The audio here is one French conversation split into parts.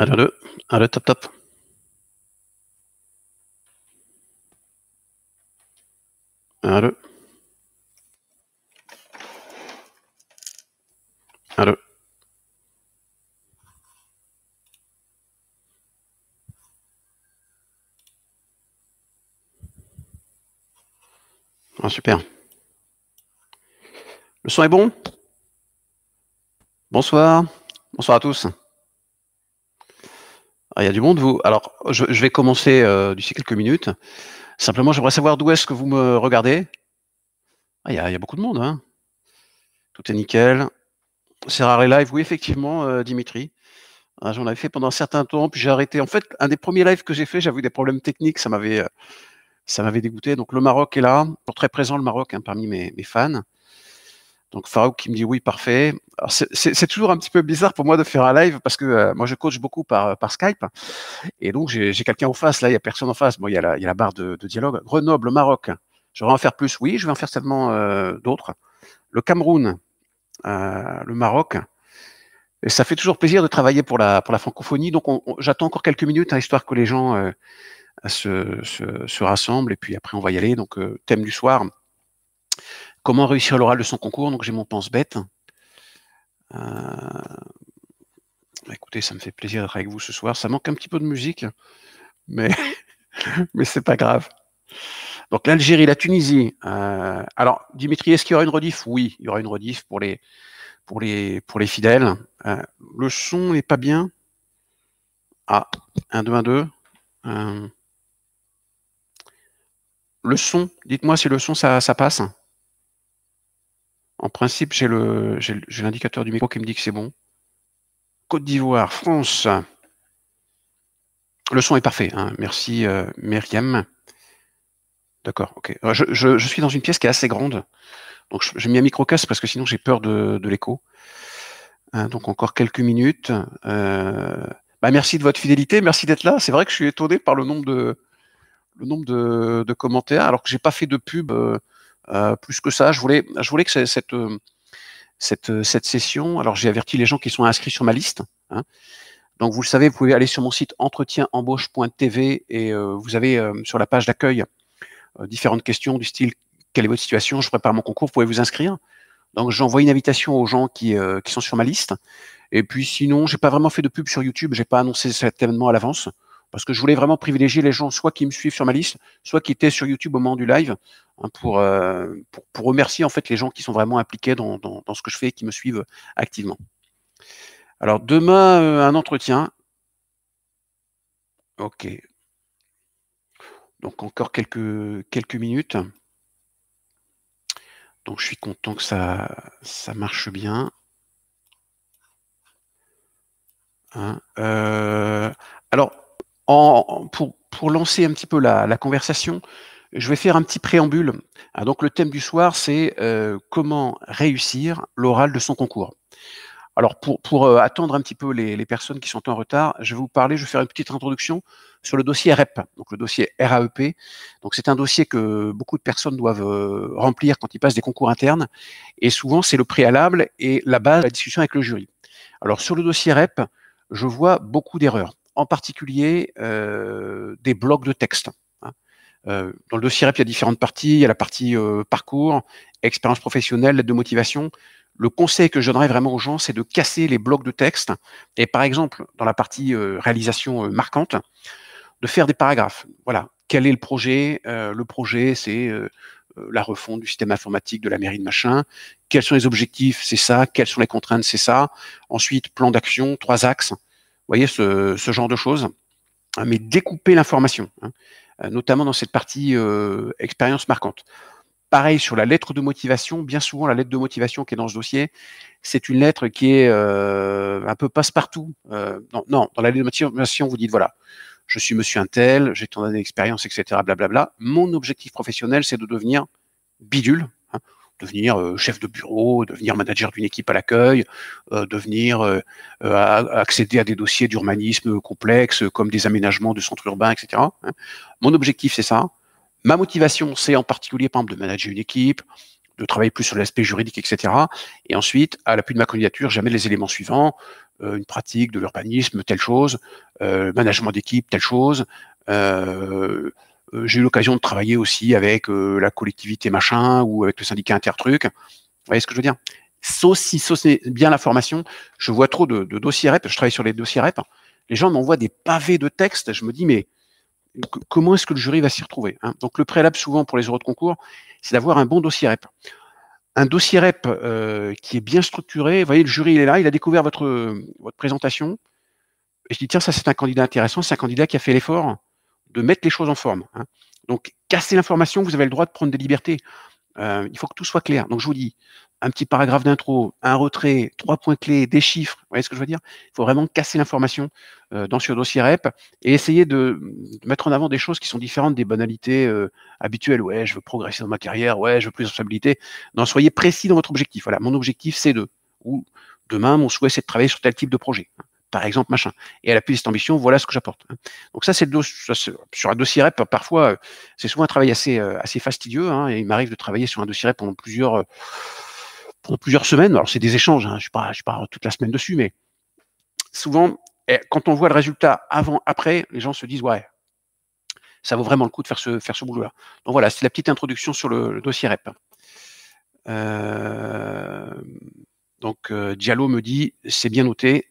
Allô, allô, du. er -tap. Ah, super. Le son est bon Bonsoir. Bonsoir à tous. Ah, il y a du monde, vous. Alors, je, vais commencer euh, d'ici quelques minutes. Simplement, j'aimerais savoir d'où est-ce que vous me regardez. Ah, il, y a, beaucoup de monde. Hein. Tout est nickel. C'est rare les lives. Oui, effectivement, euh, Dimitri. Ah, j'en avais fait pendant un certain temps, puis j'ai arrêté. En fait, un des premiers lives que j'ai fait, j'avais eu des problèmes techniques. Ça m'avait, euh, ça m'avait dégoûté. Donc, le Maroc est là. Pour très présent, le Maroc, hein, parmi mes fans. Donc Farouk qui me dit oui, parfait. C'est toujours un petit peu bizarre pour moi de faire un live parce que euh, moi je coach beaucoup par, par Skype et donc j'ai quelqu'un en face. Là, il n'y a personne en face. Bon, il y, a la barre de, dialogue. Grenoble, Maroc. J'aurais en faire plus, oui, je vais en faire certainement euh, d'autres. Le Cameroun, euh, le Maroc. ça fait toujours plaisir de travailler pour la, pour la francophonie. Donc j'attends encore quelques minutes, hein, histoire que les gens se, rassemblent et puis après on va y aller. Donc thème du soir Comment réussir l'oral de son concours Donc j'ai mon pense-bête. Euh, bah, écoutez, ça me fait plaisir d'être avec vous ce soir. Ça manque un petit peu de musique, mais, mais c'est pas grave. Donc l'Algérie, la Tunisie. Euh, alors, Dimitri, est-ce qu'il y aura une rediff Oui, il y aura une rediff pour les, pour les, pour les fidèles. Euh, le son n'est pas bien. Ah, 1, 2, 1, 2. Le son, dites-moi si le son, ça, ça passe. En principe, j'ai l'indicateur du micro qui me dit que c'est bon. Côte d'Ivoire, France. Le son est parfait. Hein. Merci, euh, Myriam. D'accord, ok. Euh, je, suis dans une pièce qui est assez grande. Donc j'ai mis un micro casque parce que sinon j'ai peur de, l'écho. Hein, donc encore quelques minutes. Euh, bah, merci de votre fidélité, merci d'être là. C'est vrai que je suis étonné par le nombre de, commentaires, alors que je n'ai pas fait de pub. Euh, plus que ça, je voulais, je voulais que cette, euh, cette, euh, cette, session, alors j'ai averti les gens qui sont inscrits sur ma liste. Hein. donc vous le savez, vous pouvez aller sur mon site entretienembauche.tv, et vous avez sur la page d'accueil différentes questions du style quelle est votre situation, je prépare mon concours, vous pouvez vous inscrire. Donc j'envoie une invitation aux gens qui, qui, sont sur ma liste. Et puis sinon, j'ai pas vraiment fait de pub sur YouTube, j'ai pas annoncé cet événement à l'avance parce que je voulais vraiment privilégier les gens, soit qui me suivent sur ma liste, soit qui étaient sur YouTube au moment du live, hein, euh, pour, pour, remercier en fait les gens qui sont vraiment impliqués dans, ce que je fais et qui me suivent activement. Alors demain, euh, un entretien. Ok. Donc encore quelques, quelques minutes. Donc je suis content que ça, ça marche bien. Hein, euh, alors, pour, lancer un petit peu la, conversation, je vais faire un petit préambule. Ah, donc le thème du soir, c'est euh, comment réussir l'oral de son concours. Alors pour, euh, attendre un petit peu les, personnes qui sont en retard, je vais vous parler, je vais faire une petite introduction sur le dossier REP, donc le dossier RAEP. Donc c'est un dossier que beaucoup de personnes doivent euh, remplir quand ils passent des concours internes, et souvent c'est le préalable et la base de la discussion avec le jury. Alors sur le dossier REP, je vois beaucoup d'erreurs en particulier euh, des blocs de texte. Hein. Euh, dans le dossier REP, il y a différentes parties. Il y a la partie euh, parcours, expérience professionnelle, de motivation. Le conseil que je donnerais vraiment aux gens, c'est de casser les blocs de texte. Et par exemple, dans la partie réalisation marquante, de faire des paragraphes. Voilà, quel est le projet Le projet, c'est la refonte du système informatique de la mairie de machin. Quels sont les objectifs C'est ça. Quelles sont les contraintes C'est ça. Ensuite, plan d'action, trois axes voyez, ce, genre de choses. Hein, mais découper l'information, hein, euh, notamment dans cette partie euh, expérience marquante. Pareil sur la lettre de motivation, bien souvent la lettre de motivation qui est dans ce dossier, c'est une lettre qui est euh, un peu passe-partout. non, dans la lettre de motivation, vous dites voilà, je suis monsieur un tel, j'ai tant d'années d'expérience, etc. Blablabla. Mon objectif professionnel, c'est de devenir bidule, devenir euh, chef de bureau, devenir manager d'une équipe à l'accueil, euh, devenir euh, euh, accéder à des dossiers d'urbanisme complexes comme des aménagements de centres urbains, etc. Hein. Mon objectif, c'est ça. Ma motivation, c'est en particulier, par de manager une équipe, de travailler plus sur l'aspect juridique, etc. Et ensuite, à l'appui de ma candidature, j'amène les éléments suivants une pratique de l'urbanisme, telle chose, management d'équipe, telle chose. Euh, j'ai eu l'occasion de travailler aussi avec euh, la collectivité machin ou avec le syndicat intertruc. Vous voyez ce que je veux dire Sauf si c'est bien la formation, je vois trop de, dossiers REP, je travaille sur les dossiers REP, les gens m'envoient des pavés de textes. je me dis, mais comment est-ce que le jury va s'y retrouver hein Donc le préalable souvent pour les euros de concours, c'est d'avoir un bon dossier REP. Un dossier REP euh, qui est bien structuré, vous voyez, le jury il est là, il a découvert votre, votre présentation, et je dis, tiens, ça c'est un candidat intéressant, c'est un candidat qui a fait l'effort, de mettre les choses en forme. Hein. Donc, casser l'information, vous avez le droit de prendre des libertés. Euh, il faut que tout soit clair. Donc, je vous dis, un petit paragraphe d'intro, un retrait, trois points clés, des chiffres. Vous voyez ce que je veux dire Il faut vraiment casser l'information euh, dans ce dossier REP et essayer de, mettre en avant des choses qui sont différentes des banalités euh, habituelles. Ouais, je veux progresser dans ma carrière. Ouais, je veux plus de responsabilité. Non, soyez précis dans votre objectif. Voilà, mon objectif, c'est de. Ou demain, mon souhait, c'est de travailler sur tel type de projet. Hein par exemple, machin. Et à plus cette ambition, voilà ce que j'apporte. Hein. Donc ça, c'est sur un dossier REP, parfois, euh, c'est souvent un travail assez, euh, assez fastidieux. Hein, et il m'arrive de travailler sur un dossier REP pendant plusieurs, euh, pendant plusieurs semaines. Alors, c'est des échanges, hein, je ne suis, pas, je toute la semaine dessus, mais souvent, eh, quand on voit le résultat avant, après, les gens se disent, ouais, ça vaut vraiment le coup de faire ce, faire ce boulot-là. Donc voilà, c'est la petite introduction sur le, dossier REP. donc, Diallo me dit, c'est bien noté,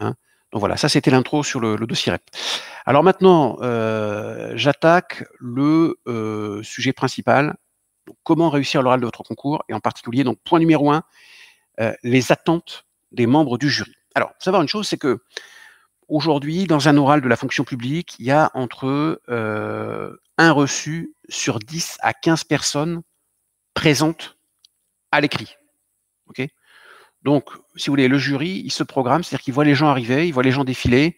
Hein. Donc voilà, ça c'était l'intro sur le, dossier REP. Alors maintenant, euh, j'attaque le euh, sujet principal, comment réussir l'oral de votre concours, et en particulier, donc point numéro un, euh, les attentes des membres du jury. Alors, savoir une chose, c'est que aujourd'hui, dans un oral de la fonction publique, il y a entre un reçu sur 10 à 15 personnes présentes à l'écrit. Ok donc, si vous voulez, le jury, il se programme, c'est-à-dire qu'il voit les gens arriver, il voit les gens défiler,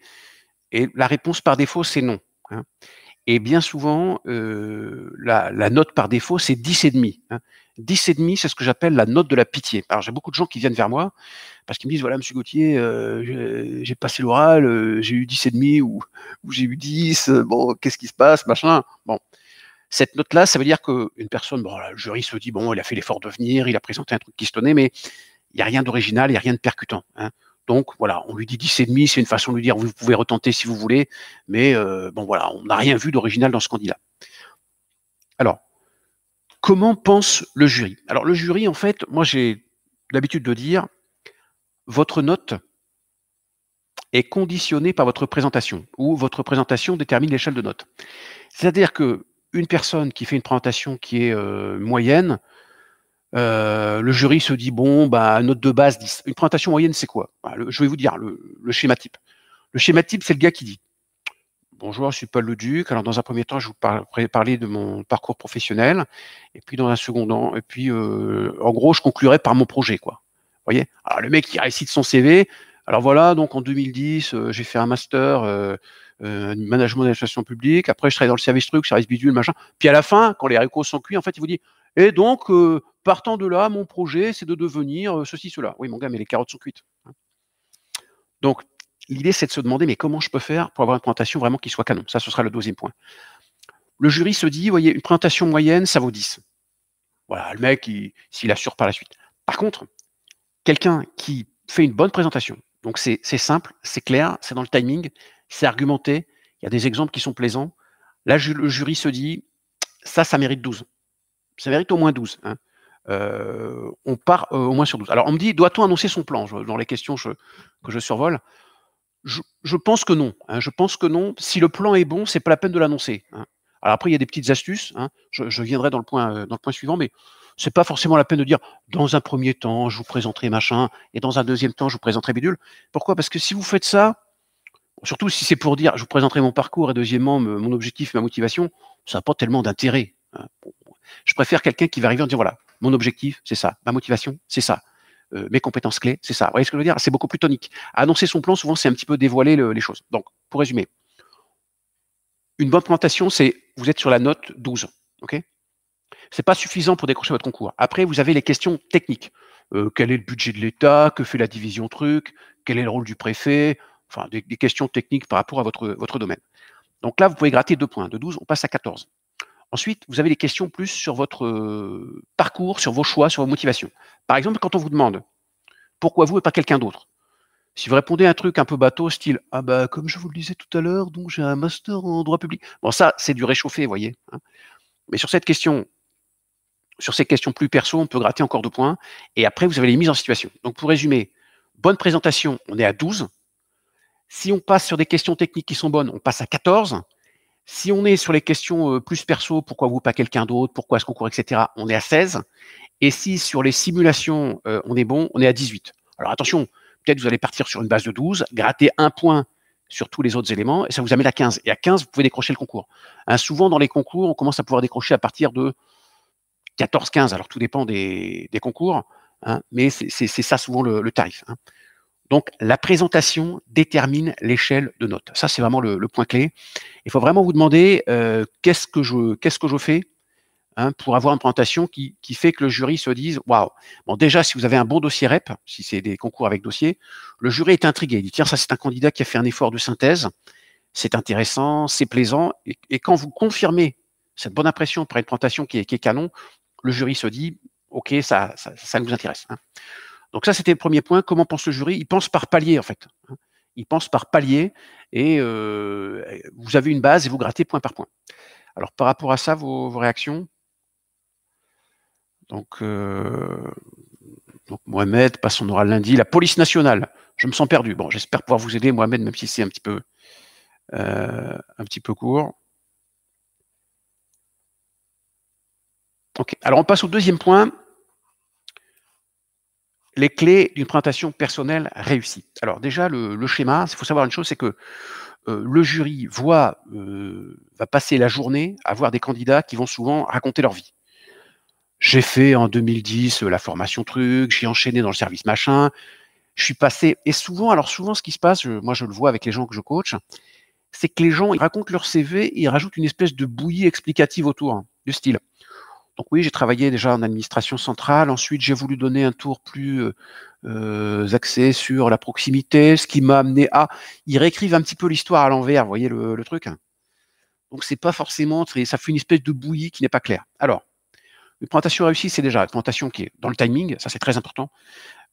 et la réponse par défaut, c'est non. Hein. Et bien souvent, euh, la, note par défaut, c'est 10,5. et hein. c'est ce que j'appelle la note de la pitié. Alors j'ai beaucoup de gens qui viennent vers moi parce qu'ils me disent voilà monsieur Gauthier, euh, j'ai passé l'oral, euh, j'ai eu 10,5 ou, j'ai eu 10, bon qu'est-ce qui se passe, machin. Bon. Cette note là, ça veut dire qu'une personne bon le jury se dit bon, il a fait l'effort de venir, il a présenté un truc qui se tenait mais il n'y a rien d'original, il n'y a rien de percutant. Hein. Donc voilà, on lui dit 10 et demi, c'est une façon de lui dire vous pouvez retenter si vous voulez, mais euh, bon voilà, on n'a rien vu d'original dans ce candidat. Alors, comment pense le jury Alors le jury, en fait, moi j'ai l'habitude de dire votre note est conditionnée par votre présentation, ou votre présentation détermine l'échelle de notes. C'est-à-dire que une personne qui fait une présentation qui est euh, moyenne, euh, le jury se dit bon, bah, note de base 10. Une présentation moyenne, c'est quoi bah, Je vais vous dire le, schéma type. Le schéma type, c'est le gars qui dit Bonjour, je suis Paul Leduc. Alors, dans un premier temps, je vous parler de mon parcours professionnel. Et puis, dans un second temps, et puis, euh, en gros, je conclurai par mon projet, quoi. Vous voyez Alors, le mec, qui récite son CV. Alors voilà, donc en 2010, euh, j'ai fait un master euh, management d'administration publique. Après, je travaille dans le service truc, service bidule, machin. Puis à la fin, quand les haricots sont cuits, en fait, il vous dit Et donc, partant de là, mon projet, c'est de devenir euh, ceci, cela. Oui, mon gars, mais les carottes sont cuites. Hein. Donc, l'idée, c'est de se demander, mais comment je peux faire pour avoir une présentation vraiment qui soit canon Ça, ce sera le deuxième point. Le jury se dit, voyez, une présentation moyenne, ça vaut 10. Voilà, le mec, s'il assure par la suite. Par contre, quelqu'un qui fait une bonne présentation, donc c'est simple, c'est clair, c'est dans le timing, c'est argumenté, il y a des exemples qui sont plaisants. Là, le jury se dit, ça, ça mérite 12. Ça mérite au moins 12. Hein. Euh, on part euh, au moins sur 12. Alors on me dit, doit-on annoncer son plan Dans les questions que je survole, je, pense que non. Hein. je pense que non. Si le plan est bon, c'est pas la peine de l'annoncer. Hein. Alors après, il y a des petites astuces. Hein. Je, viendrai dans le point, euh, dans le point suivant, mais c'est pas forcément la peine de dire dans un premier temps, je vous présenterai machin, et dans un deuxième temps, je vous présenterai bidule. Pourquoi Parce que si vous faites ça, surtout si c'est pour dire je vous présenterai mon parcours et deuxièmement mon objectif, ma motivation, ça n'a pas tellement d'intérêt. Je préfère quelqu'un qui va arriver en dire voilà, mon objectif, c'est ça. Ma motivation, c'est ça. Euh, mes compétences clés, c'est ça. Vous voyez ce que je veux dire C'est beaucoup plus tonique. Annoncer son plan, souvent, c'est un petit peu dévoiler les choses. Donc, pour résumer, une bonne présentation, c'est vous êtes sur la note 12. Ce C'est pas suffisant pour décrocher votre concours. Après, vous avez les questions techniques. Euh, quel est le budget de l'État Que fait la division truc Quel est le rôle du préfet Enfin, des, questions techniques par rapport à votre, votre domaine. Donc là, vous pouvez gratter deux points. De 12, on passe à 14. Ensuite, vous avez des questions plus sur votre euh, parcours, sur vos choix, sur vos motivations. Par exemple, quand on vous demande pourquoi vous et pas quelqu'un d'autre, si vous répondez à un truc un peu bateau, style Ah bah comme je vous le disais tout à l'heure, donc j'ai un master en droit public. Bon, ça, c'est du réchauffé, vous voyez. Hein. Mais sur cette question, sur ces questions plus perso, on peut gratter encore deux points. Et après, vous avez les mises en situation. Donc pour résumer, bonne présentation, on est à 12. Si on passe sur des questions techniques qui sont bonnes, on passe à 14. Si on est sur les questions euh, plus perso, pourquoi vous, pas quelqu'un d'autre, pourquoi ce concours, etc., on est à 16. Et si sur les simulations, euh, on est bon, on est à 18. Alors attention, peut-être vous allez partir sur une base de 12, gratter un point sur tous les autres éléments, et ça vous amène à 15. Et à 15, vous pouvez décrocher le concours. Hein, souvent, dans les concours, on commence à pouvoir décrocher à partir de 14-15. Alors tout dépend des, concours, hein, mais c'est ça souvent le, tarif. Hein. Donc, la présentation détermine l'échelle de notes. Ça, c'est vraiment le, point clé. Il faut vraiment vous demander euh, qu'est-ce que je qu'est-ce que je fais hein, pour avoir une présentation qui, qui, fait que le jury se dise waouh. Bon, déjà, si vous avez un bon dossier rep, si c'est des concours avec dossier, le jury est intrigué. Il dit tiens, ça c'est un candidat qui a fait un effort de synthèse. C'est intéressant, c'est plaisant. Et, quand vous confirmez cette bonne impression par une présentation qui est, canon, le jury se dit ok, ça, ça, nous intéresse. Hein. Donc ça, c'était le premier point. Comment pense le jury Il pense par palier, en fait. Il pense par palier et euh, vous avez une base et vous grattez point par point. Alors par rapport à ça, vos, réactions euh, donc, Mohamed passe son oral lundi. La police nationale. Je me sens perdu. Bon, j'espère pouvoir vous aider, Mohamed, même si c'est un petit peu euh, un petit peu court. Ok. Alors on passe au deuxième point les clés d'une présentation personnelle réussie. Alors déjà, le, schéma, il faut savoir une chose, c'est que euh, le jury voit, euh, va passer la journée à voir des candidats qui vont souvent raconter leur vie. J'ai fait en 2010 euh, la formation truc, j'ai enchaîné dans le service machin, je suis passé. Et souvent, alors souvent, ce qui se passe, moi je le vois avec les gens que je coach, c'est que les gens ils racontent leur CV et ils rajoutent une espèce de bouillie explicative autour, hein, du style. Donc oui, j'ai travaillé déjà en administration centrale. Ensuite, j'ai voulu donner un tour plus euh, euh, axé sur la proximité, ce qui m'a amené à... Ils réécrivent un petit peu l'histoire à l'envers, vous voyez le, truc hein. Donc c'est pas forcément... Ça fait une espèce de bouillie qui n'est pas claire. Alors, une présentation réussie, c'est déjà une présentation qui est dans le timing, ça c'est très important.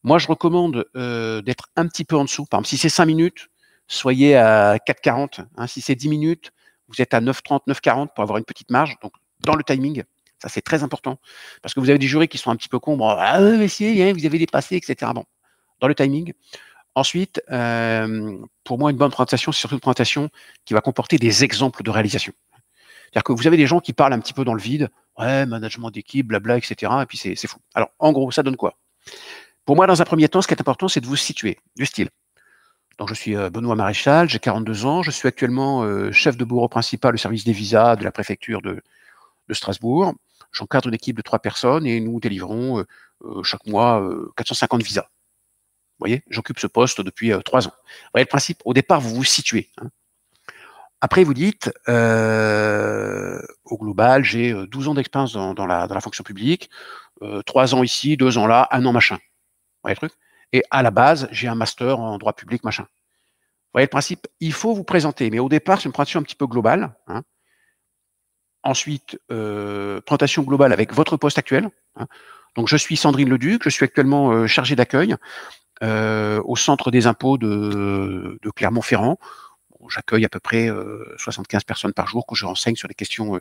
Moi, je recommande euh, d'être un petit peu en dessous. Par exemple, si c'est 5 minutes, soyez à 4,40. Hein, si c'est 10 minutes, vous êtes à 9,30, 9,40 pour avoir une petite marge. Donc, dans le timing, ça, c'est très important. Parce que vous avez des jurés qui sont un petit peu cons. ah, si, hein, vous avez dépassé, etc. Bon, dans le timing. Ensuite, euh, pour moi, une bonne présentation, c'est surtout une présentation qui va comporter des exemples de réalisation. C'est-à-dire que vous avez des gens qui parlent un petit peu dans le vide. Ouais, management d'équipe, blabla, etc. Et puis, c'est fou. Alors, en gros, ça donne quoi Pour moi, dans un premier temps, ce qui est important, c'est de vous situer. Du style. Donc, je suis euh, Benoît Maréchal, j'ai 42 ans, je suis actuellement euh, chef de bureau principal au service des visas de la préfecture de Strasbourg j'encadre une équipe de trois personnes et nous délivrons euh, euh, chaque mois 450 euh, visas. Vous voyez, j'occupe ce poste depuis trois ans. Vous voyez le principe, au départ, vous vous situez. Hein. Après, vous dites, au global, j'ai 12 ans d'expérience dans, la, fonction publique, trois 3 ans ici, 2 ans là, un an machin. Vous voyez le truc Et à la base, j'ai un master en droit public machin. Vous voyez le principe Il faut vous présenter, mais au départ, c'est une pratique un petit peu globale. Hein. Ensuite, euh, présentation globale avec votre poste actuel. Hein. Donc, je suis Sandrine Leduc, je suis actuellement chargé euh, chargée d'accueil euh, au centre des impôts de, Clermont-Ferrand. J'accueille à peu près 75 euh, personnes par jour que je renseigne sur les questions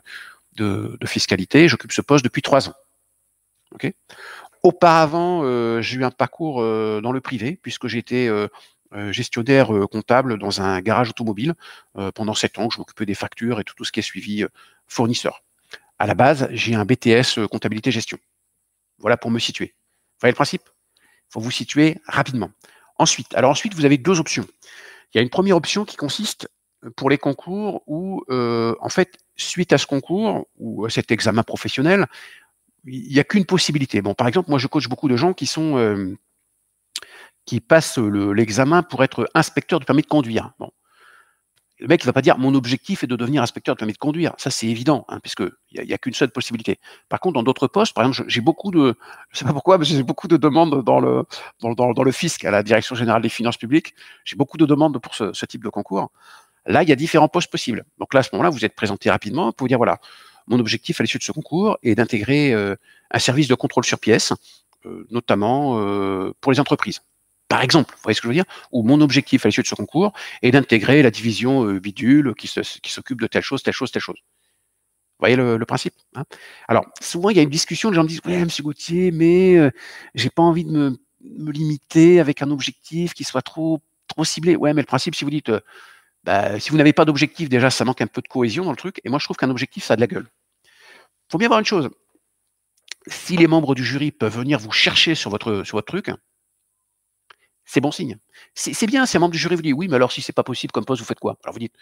de, fiscalité. J'occupe ce poste depuis trois ans. Okay Auparavant, j'ai eu un parcours dans le privé puisque j'étais euh, gestionnaire euh, comptable dans un garage automobile euh, pendant sept ans. Je m'occupais des factures et tout, ce qui est suivi fournisseur. À la base, j'ai un BTS comptabilité gestion. Voilà pour me situer. Vous voyez le principe Il faut vous situer rapidement. Ensuite, alors ensuite, vous avez deux options. Il y a une première option qui consiste pour les concours où, en fait, suite à ce concours ou à cet examen professionnel, il n'y a qu'une possibilité. Bon, par exemple, moi, je coach beaucoup de gens qui sont qui passe l'examen pour être inspecteur du permis de conduire. Bon. Le mec ne va pas dire mon objectif est de devenir inspecteur du permis de conduire. Ça, c'est évident, hein, puisqu'il n'y a, qu'une seule possibilité. Par contre, dans d'autres postes, par exemple, j'ai beaucoup de. Je sais pas pourquoi, mais j'ai beaucoup de demandes dans le, dans, dans, le fisc, à la Direction Générale des Finances Publiques. J'ai beaucoup de demandes pour ce, type de concours. Là, il y a différents postes possibles. Donc là, à ce moment-là, vous êtes présenté rapidement pour vous dire voilà, mon objectif à l'issue de ce concours est d'intégrer euh, un service de contrôle sur pièce, euh, notamment euh, pour les entreprises par exemple, vous voyez ce que je veux dire Où mon objectif à l'issue de ce concours est d'intégrer la division euh, bidule qui s'occupe de telle chose, telle chose, telle chose. Vous voyez le, principe hein Alors, souvent, il y a une discussion, les gens me disent, "Ouais, M. Gauthier, mais je euh, j'ai pas envie de me, limiter avec un objectif qui soit trop, trop ciblé. Ouais, mais le principe, si vous dites, euh, bah, si vous n'avez pas d'objectif, déjà, ça manque un peu de cohésion dans le truc. Et moi, je trouve qu'un objectif, ça a de la gueule. Il faut bien voir une chose. Si les membres du jury peuvent venir vous chercher sur votre, sur votre truc, c'est bon signe. C'est bien, c'est un membre du jury, vous dit oui, mais alors si c'est pas possible comme poste, vous faites quoi Alors vous dites,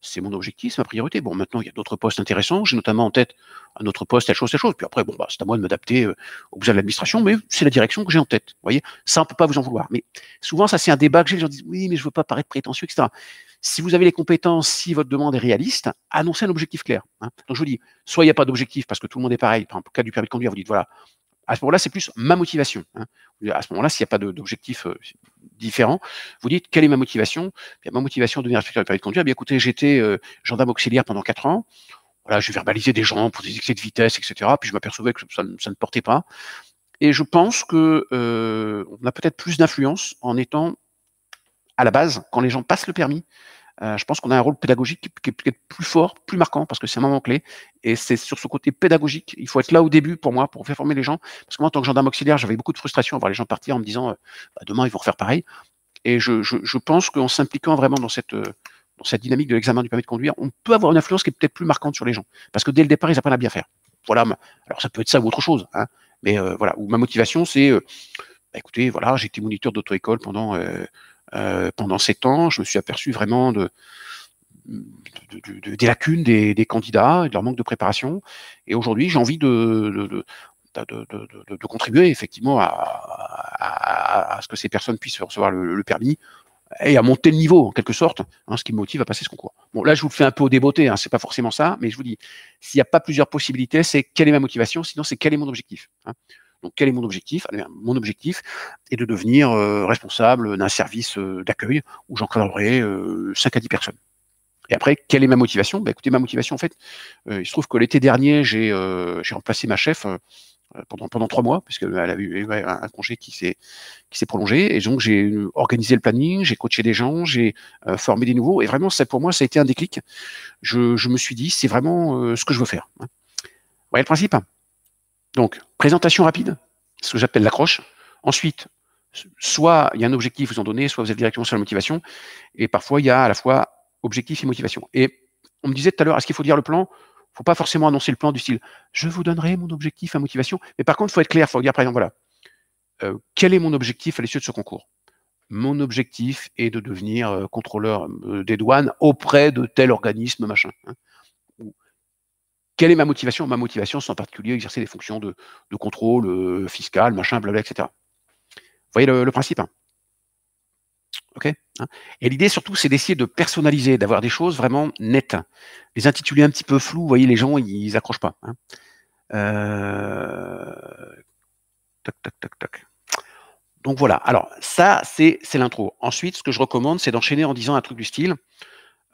c'est mon objectif, c'est ma priorité. Bon, maintenant, il y a d'autres postes intéressants, j'ai notamment en tête un autre poste, telle chose, telle chose. Puis après, bon, bah, c'est à moi de m'adapter aux euh, au de l'administration, mais c'est la direction que j'ai en tête. Vous voyez, ça, on peut pas vous en vouloir. Mais souvent, ça, c'est un débat que j'ai, les gens disent, oui, mais je ne veux pas paraître prétentieux, etc. Si vous avez les compétences, si votre demande est réaliste, annoncez un objectif clair. Hein. Donc je vous dis, soit il n'y a pas d'objectif parce que tout le monde est pareil. Par exemple, cas du permis de conduire, vous dites, voilà, à ce moment-là, c'est plus ma motivation. Hein. À ce moment-là, s'il n'y a pas d'objectif euh, différent, vous dites quelle est ma motivation Ma motivation de devenir inspecteur du permis de conduire, bien écoutez, j'étais euh, gendarme auxiliaire pendant quatre ans. Voilà, je verbalisais des gens pour des excès de vitesse, etc. Puis je m'apercevais que ça, ne portait pas. Et je pense qu'on euh, a peut-être plus d'influence en étant à la base quand les gens passent le permis euh, je pense qu'on a un rôle pédagogique qui, est peut-être plus fort, plus marquant, parce que c'est un moment clé. Et c'est sur ce côté pédagogique, il faut être là au début pour moi, pour faire former les gens. Parce que moi, en tant que gendarme auxiliaire, j'avais beaucoup de frustration à voir les gens partir en me disant euh, bah, demain, ils vont refaire pareil. Et je, pense qu'en s'impliquant vraiment euh, dans cette dynamique de l'examen du permis de conduire, on peut avoir une influence qui est peut-être plus marquante sur les gens. Parce que dès le départ, ils apprennent à bien faire. Voilà, alors ça peut être ça ou autre chose. Hein. mais voilà, ou ma motivation, c'est, bah, écoutez, voilà, j'ai été moniteur d'auto-école pendant, euh, pendant ces temps, je me suis aperçu vraiment de, de, de, des lacunes des, des, candidats et de leur manque de préparation. Et aujourd'hui, j'ai envie de, contribuer effectivement à, à, à, ce que ces personnes puissent recevoir le, permis et à monter le niveau en quelque sorte, hein, ce qui me motive à passer ce concours. Bon, là, je vous le fais un peu au débeauté, hein, c'est pas forcément ça, mais je vous dis, s'il n'y a pas plusieurs possibilités, c'est quelle est ma motivation, sinon c'est quel est mon objectif. Hein. Donc, quel est mon objectif eh Mon objectif est de devenir euh, responsable d'un service euh, d'accueil où j'encadrerai 5 euh, à 10 personnes. Et après, quelle est ma motivation bah, Écoutez, ma motivation, en fait, il se trouve que l'été dernier, j'ai remplacé ma chef pendant pendant trois mois puisqu'elle a eu un, congé qui s'est prolongé et donc j'ai organisé le planning j'ai coaché des gens j'ai formé des nouveaux et vraiment pour moi ça a été un déclic je, je me suis dit c'est vraiment ce que je veux faire hein. vous voyez le principe donc, présentation rapide, ce que j'appelle l'accroche. Ensuite, soit il y a un objectif vous en donnez, soit vous êtes directement sur la motivation. Et parfois, il y a à la fois objectif et motivation. Et on me disait tout à l'heure, est-ce qu'il faut dire le plan Il faut pas forcément annoncer le plan du style je vous donnerai mon objectif à motivation. Mais par contre, il faut être clair, il faut dire par exemple, voilà, euh, quel est mon objectif à l'issue de ce concours Mon objectif est de devenir euh, contrôleur euh, des douanes auprès de tel organisme, machin. Hein. Quelle est ma motivation Ma motivation, c'est en particulier exercer des fonctions de, contrôle euh, fiscal, machin, blabla, etc. Vous voyez le, principe hein OK hein Et l'idée, surtout, c'est d'essayer de personnaliser, d'avoir des choses vraiment nettes. Les intitulés un petit peu flous, vous voyez, les gens, ils accrochent pas. Hein euh... Toc, toc, Donc voilà. Alors, ça, c'est l'intro. Ensuite, ce que je recommande, c'est d'enchaîner en disant un truc du style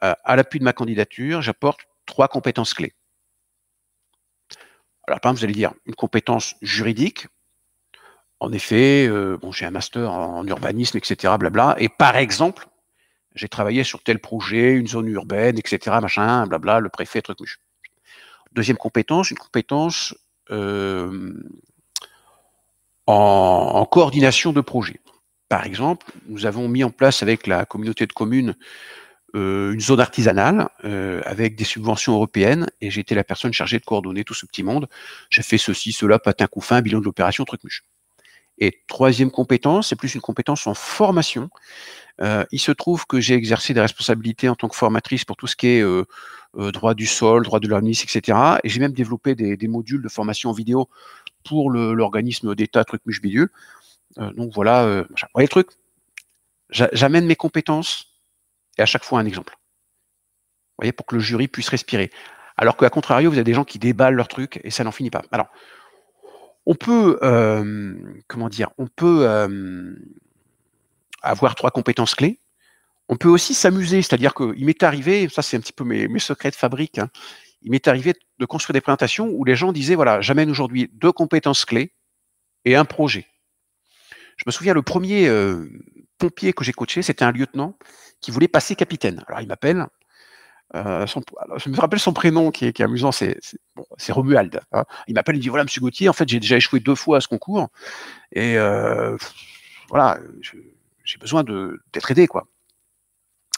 euh, à l'appui de ma candidature, j'apporte trois compétences clés. Alors, par exemple, vous allez dire une compétence juridique. En effet, euh, bon, j'ai un master en urbanisme, etc., blabla. Et par exemple, j'ai travaillé sur tel projet, une zone urbaine, etc., machin, blabla, le préfet, truc, mouche Deuxième compétence, une compétence euh, en, en, coordination de projet. Par exemple, nous avons mis en place avec la communauté de communes euh, une zone artisanale euh, avec des subventions européennes et j'étais la personne chargée de coordonner tout ce petit monde. J'ai fait ceci, cela, patin coup fin, bilan de l'opération, truc muche. Et troisième compétence, c'est plus une compétence en formation. Euh, il se trouve que j'ai exercé des responsabilités en tant que formatrice pour tout ce qui est droit du sol, droit de l'organisme, etc. Et j'ai même développé des, modules de formation en vidéo pour l'organisme d'État, truc muche bidule. donc voilà, vous voyez le truc J'amène mes compétences et à chaque fois un exemple. Vous voyez, pour que le jury puisse respirer. Alors qu'à contrario, vous avez des gens qui déballent leur truc et ça n'en finit pas. Alors, on peut, euh, comment dire, on peut euh, avoir trois compétences clés. On peut aussi s'amuser, c'est-à-dire qu'il m'est arrivé, ça c'est un petit peu mes, mes secrets de fabrique, hein, il m'est arrivé de construire des présentations où les gens disaient, voilà, j'amène aujourd'hui deux compétences clés et un projet. Je me souviens, le premier euh, pompier que j'ai coaché, c'était un lieutenant qui voulait passer capitaine. Alors il m'appelle. Euh, je me rappelle son prénom qui est, amusant, c'est Romuald. Hein. Il m'appelle, il dit voilà Monsieur Gauthier, en fait j'ai déjà échoué deux fois à ce concours et euh, voilà, j'ai besoin d'être aidé quoi.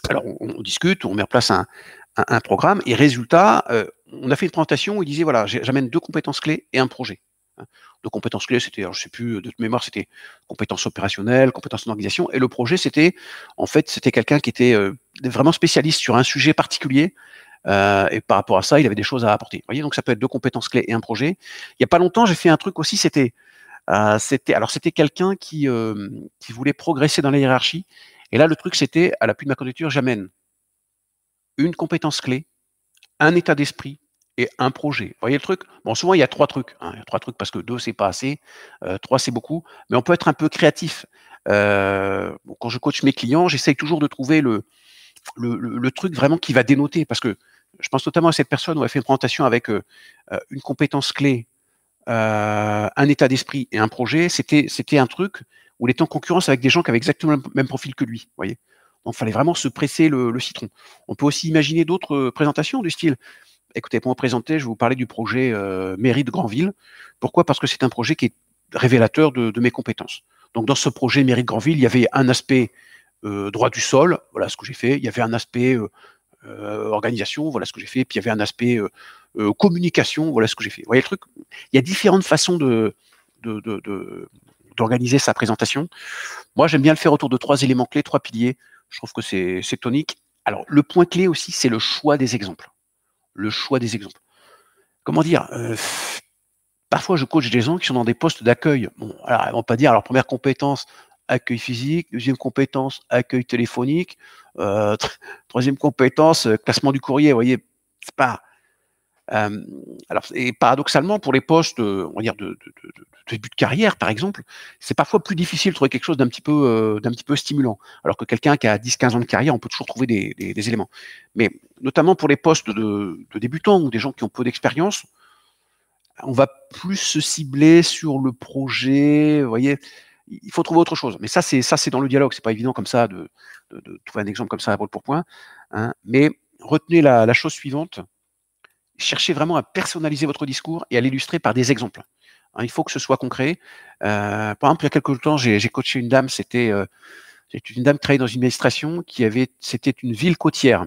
Alors on, discute, on met en place un, programme et résultat, euh, on a fait une présentation où il disait voilà j'amène deux compétences clés et un projet. Hein de compétences clés. C'était, je sais plus, de mémoire, c'était compétences opérationnelles, compétences d'organisation. organisation. Et le projet, c'était, en fait, c'était quelqu'un qui était euh, vraiment spécialiste sur un sujet particulier. Euh, et par rapport à ça, il avait des choses à apporter. voyez, donc ça peut être deux compétences clés et un projet. Il n'y a pas longtemps, j'ai fait un truc aussi. C'était, euh, c'était, alors c'était quelqu'un qui voulait progresser dans la hiérarchie. Et là, le truc, c'était à l'appui de ma conduite j'amène une compétence clé, un état d'esprit et un projet. Vous voyez le truc Bon, souvent, il y a trois trucs. Hein. Il y a trois trucs parce que deux, c'est pas assez. Euh, trois, c'est beaucoup. Mais on peut être un peu créatif. Euh, quand je coach mes clients, j'essaye toujours de trouver le, le, truc vraiment qui va dénoter. Parce que je pense notamment à cette personne où elle fait une présentation avec euh, une compétence clé, un état d'esprit et un projet. C'était, un truc où il était en concurrence avec des gens qui avaient exactement le même profil que lui. voyez donc, il fallait vraiment se presser le, citron. On peut aussi imaginer d'autres présentations du style Écoutez, pour me présenter, je vais vous parler du projet euh, Mairie de Granville. Pourquoi Parce que c'est un projet qui est révélateur de, mes compétences. Donc, dans ce projet Mairie de Granville, il y avait un aspect euh, droit du sol, voilà ce que j'ai fait. Il y avait un aspect euh, organisation, voilà ce que j'ai fait. Puis il y avait un aspect communication, voilà ce que j'ai fait. Vous voyez le truc Il y a différentes façons d'organiser sa présentation. Moi, j'aime bien le faire autour de trois éléments clés, trois piliers. Je trouve que c'est tonique. Alors, le point clé aussi, c'est le choix des exemples le choix des exemples. Comment dire euh, Parfois, je coach des gens qui sont dans des postes d'accueil. Bon, alors, on va pas dire leur première compétence, accueil physique, deuxième compétence, accueil téléphonique, euh, troisième compétence, euh, classement du courrier. Vous voyez, c'est pas euh, alors, et paradoxalement, pour les postes, on va dire de, de, de, de début de carrière, par exemple, c'est parfois plus difficile de trouver quelque chose d'un petit peu, d'un petit peu stimulant. Alors que quelqu'un qui a 10-15 ans de carrière, on peut toujours trouver des, des, éléments. Mais notamment pour les postes de, débutants ou des gens qui ont peu d'expérience, on va plus se cibler sur le projet. Vous voyez, il faut trouver autre chose. Mais ça, c'est ça, c'est dans le dialogue. C'est pas évident comme ça de, trouver un exemple comme ça à brûle pour point. Hein. Mais retenez la, la chose suivante cherchez vraiment à personnaliser votre discours et à l'illustrer par des exemples. Hein, il faut que ce soit concret. Euh, par exemple, il y a quelques temps, j'ai coaché une dame, euh, c'était une dame qui travaillait dans une administration qui avait, c'était une ville côtière,